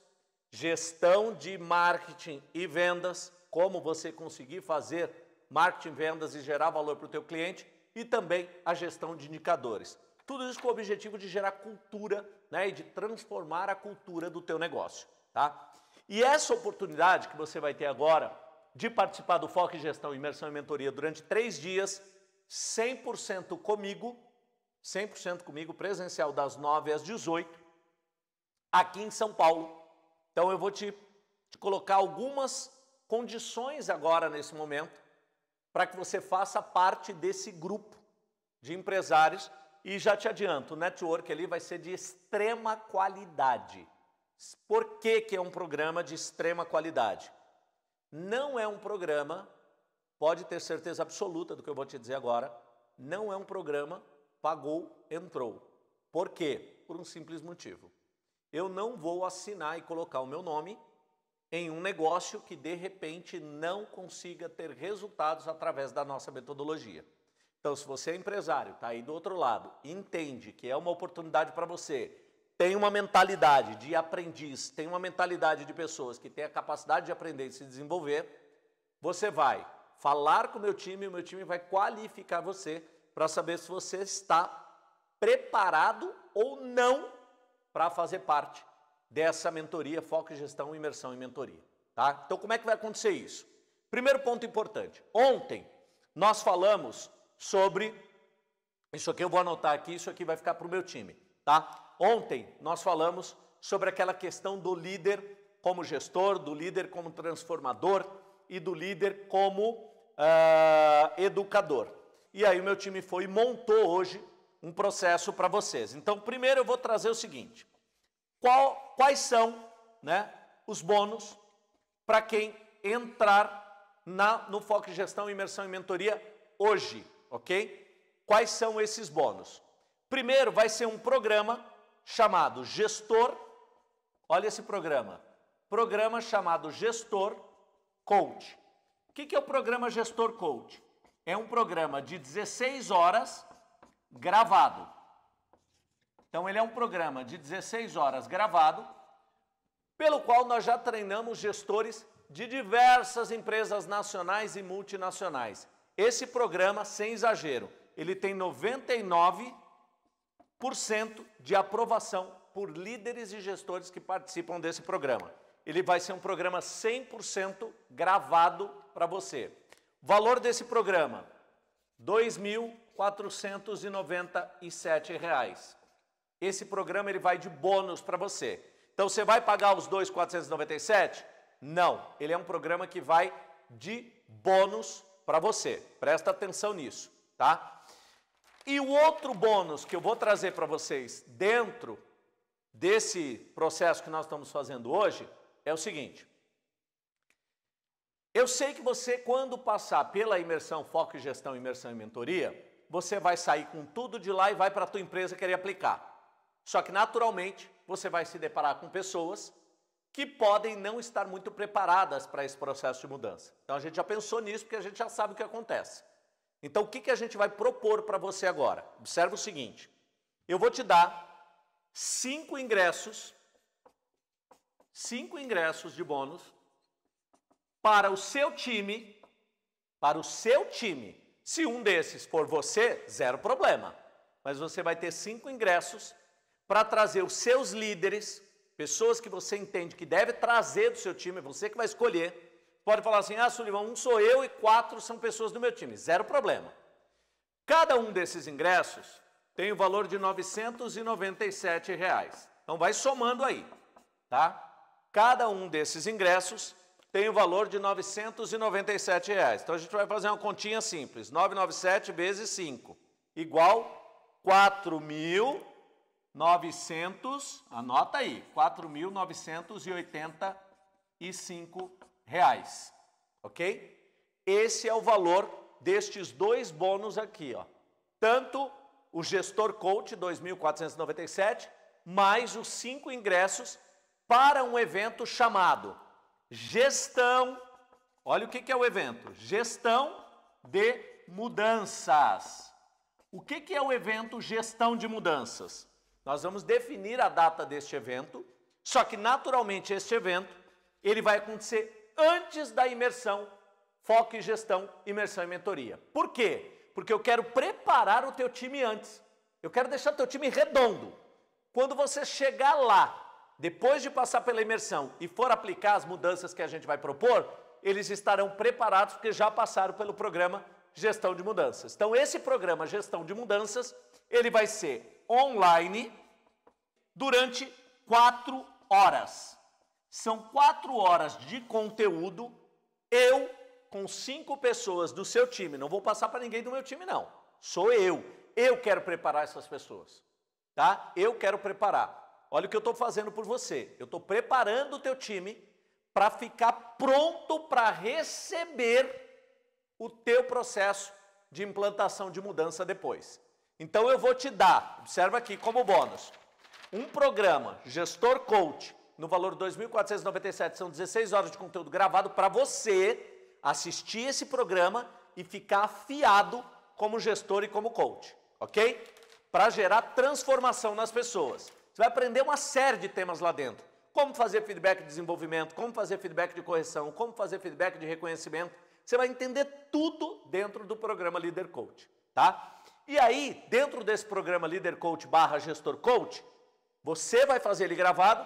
A: gestão de marketing e vendas, como você conseguir fazer marketing, vendas e gerar valor para o teu cliente, e também a gestão de indicadores. Tudo isso com o objetivo de gerar cultura né, e de transformar a cultura do teu negócio. Tá? E essa oportunidade que você vai ter agora de participar do Foco em Gestão, Imersão e Mentoria durante três dias, 100% comigo, 100% comigo, presencial das 9 às 18, aqui em São Paulo. Então eu vou te, te colocar algumas condições agora, nesse momento, para que você faça parte desse grupo de empresários. E já te adianto, o network ali vai ser de extrema qualidade. Por que, que é um programa de extrema qualidade? Não é um programa, pode ter certeza absoluta do que eu vou te dizer agora, não é um programa pagou, entrou. Por quê? Por um simples motivo. Eu não vou assinar e colocar o meu nome em um negócio que de repente não consiga ter resultados através da nossa metodologia. Então, se você é empresário, está aí do outro lado, entende que é uma oportunidade para você tem uma mentalidade de aprendiz, tem uma mentalidade de pessoas que têm a capacidade de aprender e se desenvolver, você vai falar com o meu time, e o meu time vai qualificar você para saber se você está preparado ou não para fazer parte dessa mentoria, foco em gestão, imersão e mentoria. Tá? Então, como é que vai acontecer isso? Primeiro ponto importante. Ontem nós falamos sobre. Isso aqui eu vou anotar aqui, isso aqui vai ficar para o meu time. Tá? Ontem nós falamos sobre aquela questão do líder como gestor, do líder como transformador e do líder como uh, educador. E aí o meu time foi e montou hoje um processo para vocês. Então, primeiro eu vou trazer o seguinte: qual, quais são né, os bônus para quem entrar na, no Foco Gestão, Imersão e Mentoria hoje, ok? Quais são esses bônus? Primeiro, vai ser um programa chamado Gestor. Olha esse programa. Programa chamado Gestor Coach. O que, é o programa Gestor Coach? É um programa de 16 horas gravado. Então, ele é um programa de 16 horas gravado, pelo qual nós já treinamos gestores de diversas empresas nacionais e multinacionais. Esse programa, sem exagero, ele tem 99 de aprovação por líderes e gestores que participam desse programa. Ele vai ser um programa 100% gravado para você. O valor desse programa, R$ 2.497. Esse programa ele vai de bônus para você. Então você vai pagar os 2.497? Não, ele é um programa que vai de bônus para você. Presta atenção nisso, tá? E o outro bônus que eu vou trazer para vocês dentro desse processo que nós estamos fazendo hoje é o seguinte. Eu sei que você, quando passar pela imersão Foco e Gestão, imersão e mentoria, você vai sair com tudo de lá e vai para a tua empresa querer aplicar. Só que naturalmente você vai se deparar com pessoas que podem não estar muito preparadas para esse processo de mudança. Então a gente já pensou nisso porque a gente já sabe o que acontece. Então, o que, que a gente vai propor para você agora? Observa o seguinte: eu vou te dar cinco ingressos, cinco ingressos de bônus para o seu time, para o seu time. Se um desses for você, zero problema. Mas você vai ter cinco ingressos para trazer os seus líderes, pessoas que você entende que deve trazer do seu time, é você que vai escolher pode falar assim: ah, Sullivan, um sou eu e quatro são pessoas do meu time. Zero problema. Cada um desses ingressos tem o valor de R$ 997. Reais. Então vai somando aí, tá? Cada um desses ingressos tem o valor de R$ 997. Reais. Então a gente vai fazer uma continha simples: 997 vezes 5 igual 4.900, anota aí, 4.985 reais, ok? Esse é o valor destes dois bônus aqui, ó. Tanto o gestor coach 2.497 mais os cinco ingressos para um evento chamado Gestão. Olha o que, é o evento: Gestão de Mudanças. O que é o evento Gestão de Mudanças? Nós vamos definir a data deste evento, só que naturalmente este evento ele vai acontecer antes da imersão, foco e gestão, imersão e mentoria. Por quê? Porque eu quero preparar o teu time antes. Eu quero deixar o teu time redondo. Quando você chegar lá, depois de passar pela imersão e for aplicar as mudanças que a gente vai propor, eles estarão preparados porque já passaram pelo programa Gestão de Mudanças. Então, esse programa Gestão de Mudanças, ele vai ser online durante quatro horas. São quatro horas de conteúdo. Eu, com cinco pessoas do seu time, não vou passar para ninguém do meu time, não. Sou eu. Eu quero preparar essas pessoas. Tá? Eu quero preparar. Olha o que eu estou fazendo por você. Eu estou preparando o teu time para ficar pronto para receber o teu processo de implantação de mudança depois. Então eu vou te dar, observa aqui como bônus, um programa gestor coach no valor de 2.497, são 16 horas de conteúdo gravado para você assistir esse programa e ficar afiado como gestor e como coach, ok? Para gerar transformação nas pessoas. Você vai aprender uma série de temas lá dentro. Como fazer feedback de desenvolvimento, como fazer feedback de correção, como fazer feedback de reconhecimento. Você vai entender tudo dentro do programa Leader Coach, tá? E aí, dentro desse programa Leader Coach barra Gestor Coach, você vai fazer ele gravado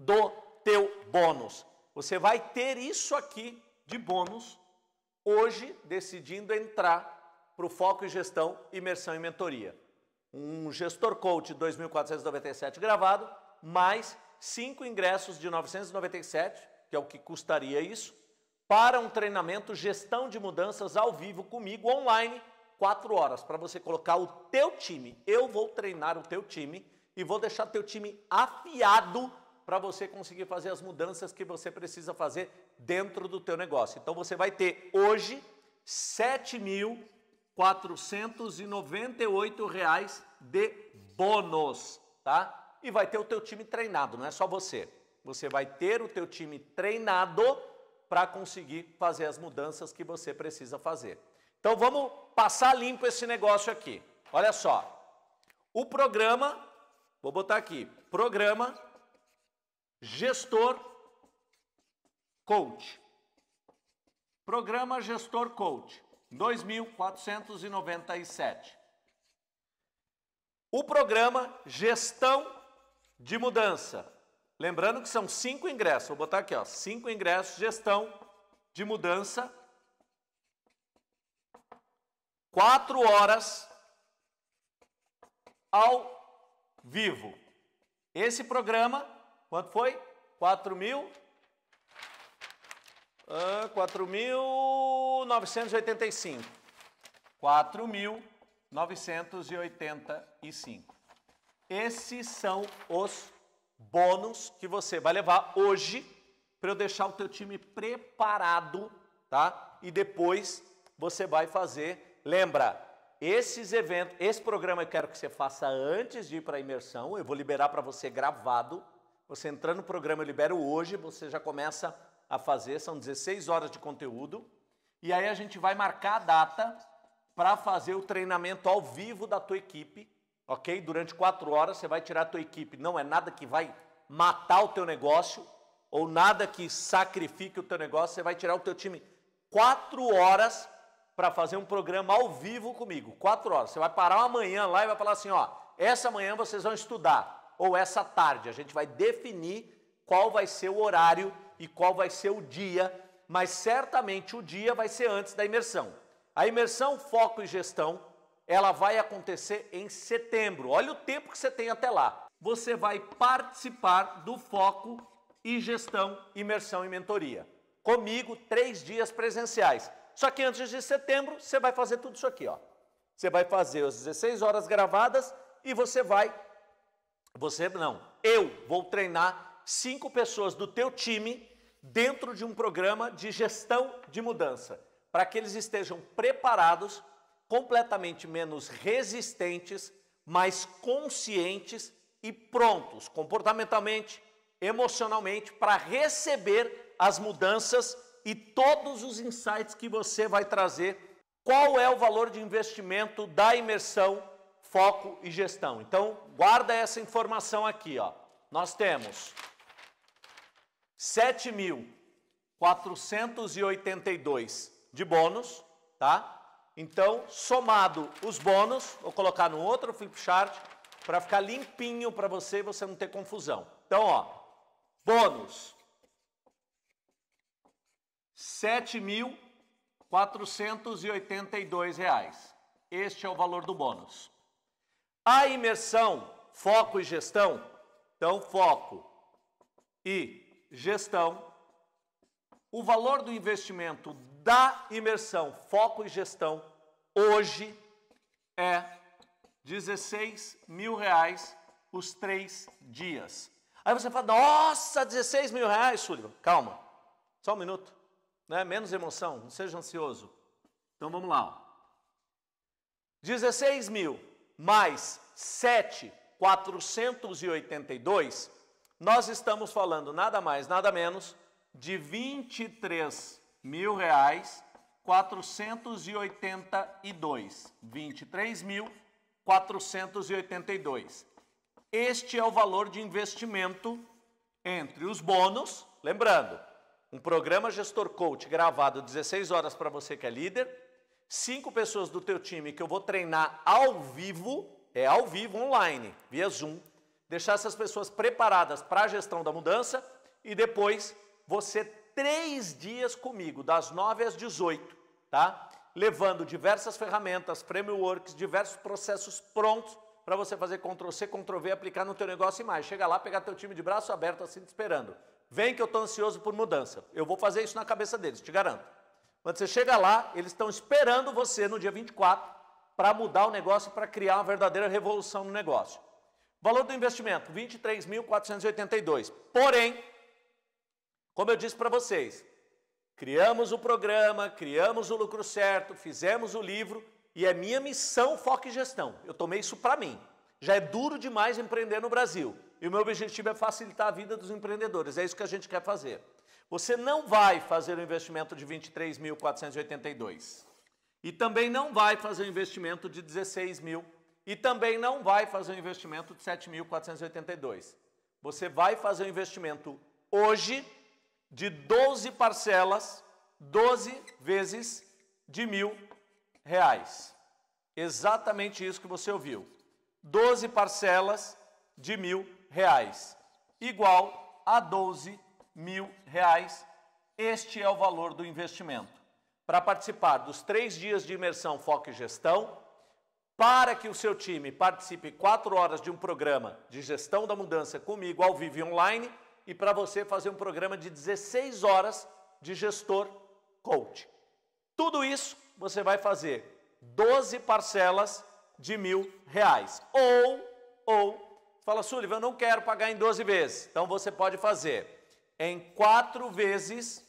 A: do teu bônus. Você vai ter isso aqui de bônus hoje decidindo entrar para o foco e gestão, imersão e mentoria. Um gestor coach 2.497 gravado, mais cinco ingressos de 997, que é o que custaria isso, para um treinamento gestão de mudanças ao vivo comigo online, quatro horas, para você colocar o teu time. Eu vou treinar o teu time e vou deixar teu time afiado para você conseguir fazer as mudanças que você precisa fazer dentro do teu negócio. Então você vai ter hoje R$ reais de bônus, tá? E vai ter o teu time treinado, não é só você. Você vai ter o teu time treinado para conseguir fazer as mudanças que você precisa fazer. Então vamos passar limpo esse negócio aqui. Olha só. O programa, vou botar aqui, programa Gestor Coach. Programa Gestor Coach, 2497. O programa Gestão de Mudança. Lembrando que são cinco ingressos, vou botar aqui, ó, cinco ingressos, gestão de mudança. Quatro horas ao vivo. Esse programa Quanto foi? 4 mil. Ah, 4.985. 4.985. Esses são os bônus que você vai levar hoje para eu deixar o teu time preparado, tá? E depois você vai fazer, lembra, esses eventos, esse programa eu quero que você faça antes de ir para a imersão, eu vou liberar para você gravado, você entrando no programa Eu Libero hoje, você já começa a fazer, são 16 horas de conteúdo. E aí a gente vai marcar a data para fazer o treinamento ao vivo da tua equipe, ok? Durante quatro horas você vai tirar a tua equipe. Não é nada que vai matar o teu negócio ou nada que sacrifique o teu negócio. Você vai tirar o teu time quatro horas para fazer um programa ao vivo comigo. Quatro horas. Você vai parar uma manhã lá e vai falar assim, ó, essa manhã vocês vão estudar ou essa tarde. A gente vai definir qual vai ser o horário e qual vai ser o dia, mas certamente o dia vai ser antes da imersão. A imersão Foco e Gestão, ela vai acontecer em setembro. Olha o tempo que você tem até lá. Você vai participar do Foco e Gestão, Imersão e Mentoria. Comigo, três dias presenciais. Só que antes de setembro, você vai fazer tudo isso aqui, ó. Você vai fazer as 16 horas gravadas e você vai você não. Eu vou treinar cinco pessoas do teu time dentro de um programa de gestão de mudança, para que eles estejam preparados, completamente menos resistentes, mais conscientes e prontos comportamentalmente, emocionalmente para receber as mudanças e todos os insights que você vai trazer. Qual é o valor de investimento da imersão foco e gestão. Então, guarda essa informação aqui, ó. Nós temos 7.482 de bônus, tá? Então, somado os bônus, vou colocar no outro flip chart para ficar limpinho para você e você não ter confusão. Então, ó, bônus 7.482 reais. Este é o valor do bônus. A imersão, foco e gestão. Então, foco e gestão. O valor do investimento da imersão, foco e gestão, hoje é 16 mil reais os três dias. Aí você fala, nossa, 16 mil reais, Sullivan. Calma, só um minuto. Né? Menos emoção, não seja ansioso. Então vamos lá. Ó. 16 mil mais 7,482, nós estamos falando nada mais, nada menos de 23 mil reais 482. 23 mil 482. Este é o valor de investimento entre os bônus. Lembrando, um programa Gestor Coach gravado 16 horas para você que é líder, cinco pessoas do teu time que eu vou treinar ao vivo, é ao vivo online, via Zoom, deixar essas pessoas preparadas para a gestão da mudança e depois você três dias comigo, das 9 às 18, tá? Levando diversas ferramentas, frameworks, diversos processos prontos para você fazer Ctrl-C, Ctrl-V, aplicar no teu negócio e mais. Chega lá, pegar teu time de braço aberto assim te esperando. Vem que eu tô ansioso por mudança. Eu vou fazer isso na cabeça deles, te garanto. Quando você chega lá, eles estão esperando você no dia 24 para mudar o negócio, para criar uma verdadeira revolução no negócio. Valor do investimento, 23.482. Porém, como eu disse para vocês, criamos o programa, criamos o lucro certo, fizemos o livro e é minha missão foco e gestão. Eu tomei isso para mim. Já é duro demais empreender no Brasil. E o meu objetivo é facilitar a vida dos empreendedores. É isso que a gente quer fazer. Você não vai fazer o um investimento de 23.482. E também não vai fazer o um investimento de 16 mil. E também não vai fazer o um investimento de 7.482. Você vai fazer o investimento hoje de 12 parcelas, 12 vezes de mil reais. Exatamente isso que você ouviu. 12 parcelas de mil reais, igual a 12 mil reais. Este é o valor do investimento. Para participar dos três dias de imersão Foco e Gestão, para que o seu time participe quatro horas de um programa de gestão da mudança comigo ao vivo e online, e para você fazer um programa de 16 horas de gestor coach. Tudo isso você vai fazer 12 parcelas de mil reais. Ou, ou, fala, Sullivan, eu não quero pagar em 12 vezes. Então você pode fazer em quatro vezes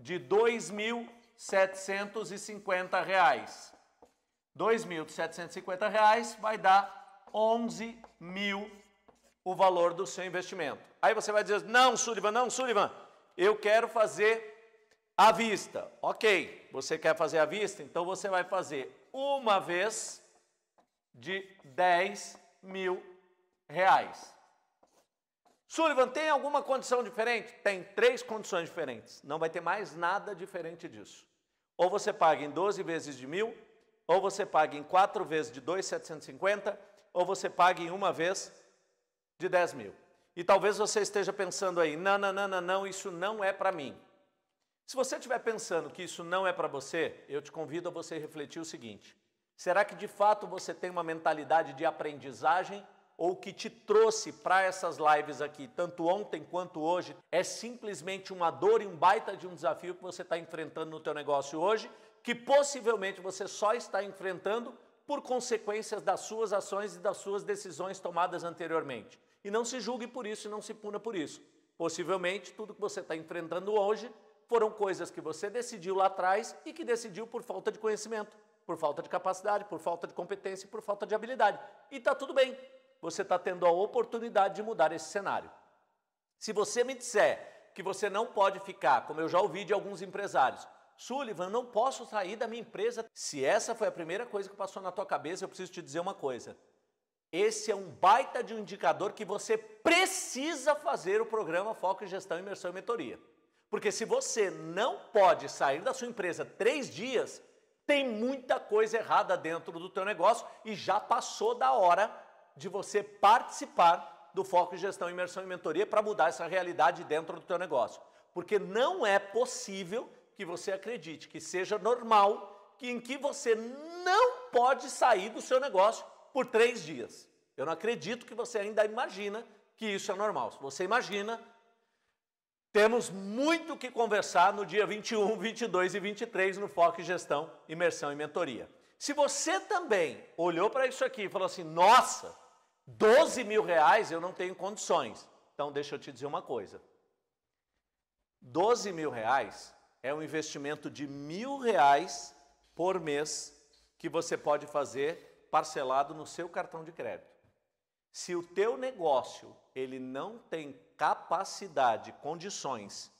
A: de R$ 2.750. reais. R$ 2.750 reais vai dar 11 mil o valor do seu investimento. Aí você vai dizer, não, Sullivan, não, Sullivan, eu quero fazer à vista. Ok, você quer fazer à vista? Então você vai fazer uma vez de 10 mil reais. Sullivan, tem alguma condição diferente? Tem três condições diferentes. Não vai ter mais nada diferente disso. Ou você paga em 12 vezes de mil, ou você paga em 4 vezes de 2,750, ou você paga em uma vez de 10 mil. E talvez você esteja pensando aí, não, não, não, não, não isso não é para mim. Se você estiver pensando que isso não é para você, eu te convido a você refletir o seguinte: será que de fato você tem uma mentalidade de aprendizagem ou que te trouxe para essas lives aqui, tanto ontem quanto hoje, é simplesmente uma dor e um baita de um desafio que você está enfrentando no teu negócio hoje, que possivelmente você só está enfrentando por consequências das suas ações e das suas decisões tomadas anteriormente. E não se julgue por isso e não se puna por isso. Possivelmente tudo que você está enfrentando hoje foram coisas que você decidiu lá atrás e que decidiu por falta de conhecimento, por falta de capacidade, por falta de competência, por falta de habilidade. E está tudo bem, você está tendo a oportunidade de mudar esse cenário. Se você me disser que você não pode ficar, como eu já ouvi de alguns empresários, Sullivan, não posso sair da minha empresa. Se essa foi a primeira coisa que passou na tua cabeça, eu preciso te dizer uma coisa. Esse é um baita de um indicador que você precisa fazer o programa Foco em Gestão, Imersão e Mentoria. Porque se você não pode sair da sua empresa três dias, tem muita coisa errada dentro do teu negócio e já passou da hora de você participar do foco em gestão, imersão e mentoria para mudar essa realidade dentro do teu negócio. Porque não é possível que você acredite que seja normal que em que você não pode sair do seu negócio por três dias. Eu não acredito que você ainda imagina que isso é normal. Se você imagina, temos muito que conversar no dia 21, 22 e 23 no Foco em Gestão, Imersão e Mentoria. Se você também olhou para isso aqui e falou assim: nossa, 12 mil reais eu não tenho condições. Então, deixa eu te dizer uma coisa. 12 mil reais é um investimento de mil reais por mês que você pode fazer parcelado no seu cartão de crédito. Se o teu negócio ele não tem capacidade, condições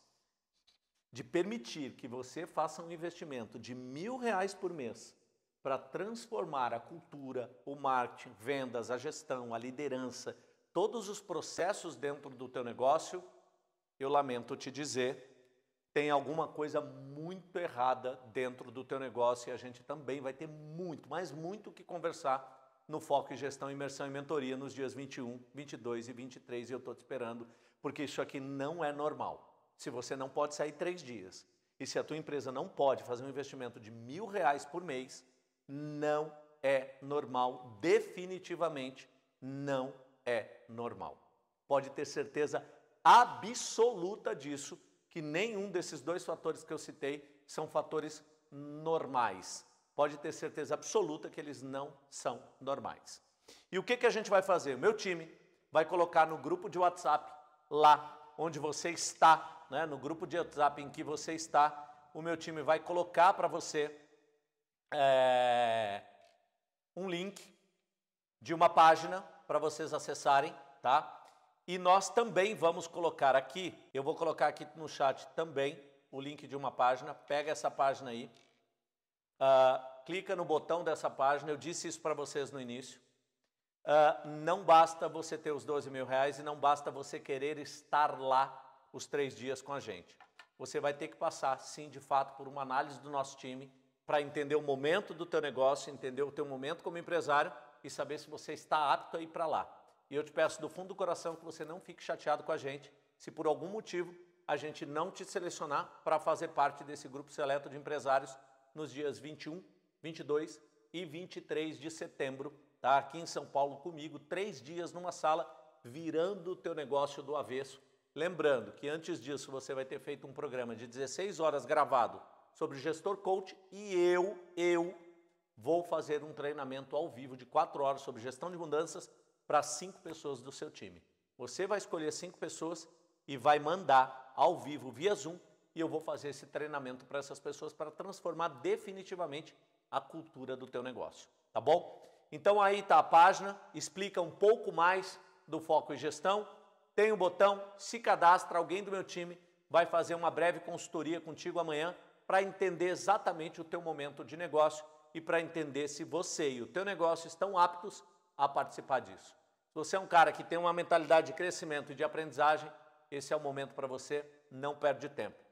A: de permitir que você faça um investimento de mil reais por mês para transformar a cultura, o marketing, vendas, a gestão, a liderança, todos os processos dentro do teu negócio, eu lamento te dizer, tem alguma coisa muito errada dentro do teu negócio e a gente também vai ter muito, mas muito que conversar no Foco em Gestão, Imersão e Mentoria nos dias 21, 22 e 23 e eu estou te esperando, porque isso aqui não é normal. Se você não pode sair três dias e se a tua empresa não pode fazer um investimento de mil reais por mês, não é normal, definitivamente não é normal. Pode ter certeza absoluta disso, que nenhum desses dois fatores que eu citei são fatores normais. Pode ter certeza absoluta que eles não são normais. E o que, que a gente vai fazer? O meu time vai colocar no grupo de WhatsApp, lá onde você está, né? no grupo de WhatsApp em que você está, o meu time vai colocar para você é, um link de uma página para vocês acessarem, tá? E nós também vamos colocar aqui, eu vou colocar aqui no chat também o link de uma página, pega essa página aí, uh, clica no botão dessa página, eu disse isso para vocês no início. Uh, não basta você ter os 12 mil reais e não basta você querer estar lá os três dias com a gente. Você vai ter que passar, sim, de fato, por uma análise do nosso time para entender o momento do teu negócio, entender o teu momento como empresário e saber se você está apto a ir para lá. E eu te peço do fundo do coração que você não fique chateado com a gente se por algum motivo a gente não te selecionar para fazer parte desse grupo seleto de empresários nos dias 21, 22 e 23 de setembro, tá? Aqui em São Paulo comigo, três dias numa sala, virando o teu negócio do avesso. Lembrando que antes disso você vai ter feito um programa de 16 horas gravado sobre gestor coach e eu, eu vou fazer um treinamento ao vivo de quatro horas sobre gestão de mudanças para cinco pessoas do seu time. Você vai escolher cinco pessoas e vai mandar ao vivo via Zoom e eu vou fazer esse treinamento para essas pessoas para transformar definitivamente a cultura do teu negócio, tá bom? Então aí tá a página, explica um pouco mais do foco e gestão. Tem o um botão, se cadastra, alguém do meu time vai fazer uma breve consultoria contigo amanhã para entender exatamente o teu momento de negócio e para entender se você e o teu negócio estão aptos a participar disso. Se você é um cara que tem uma mentalidade de crescimento e de aprendizagem, esse é o momento para você, não perde tempo.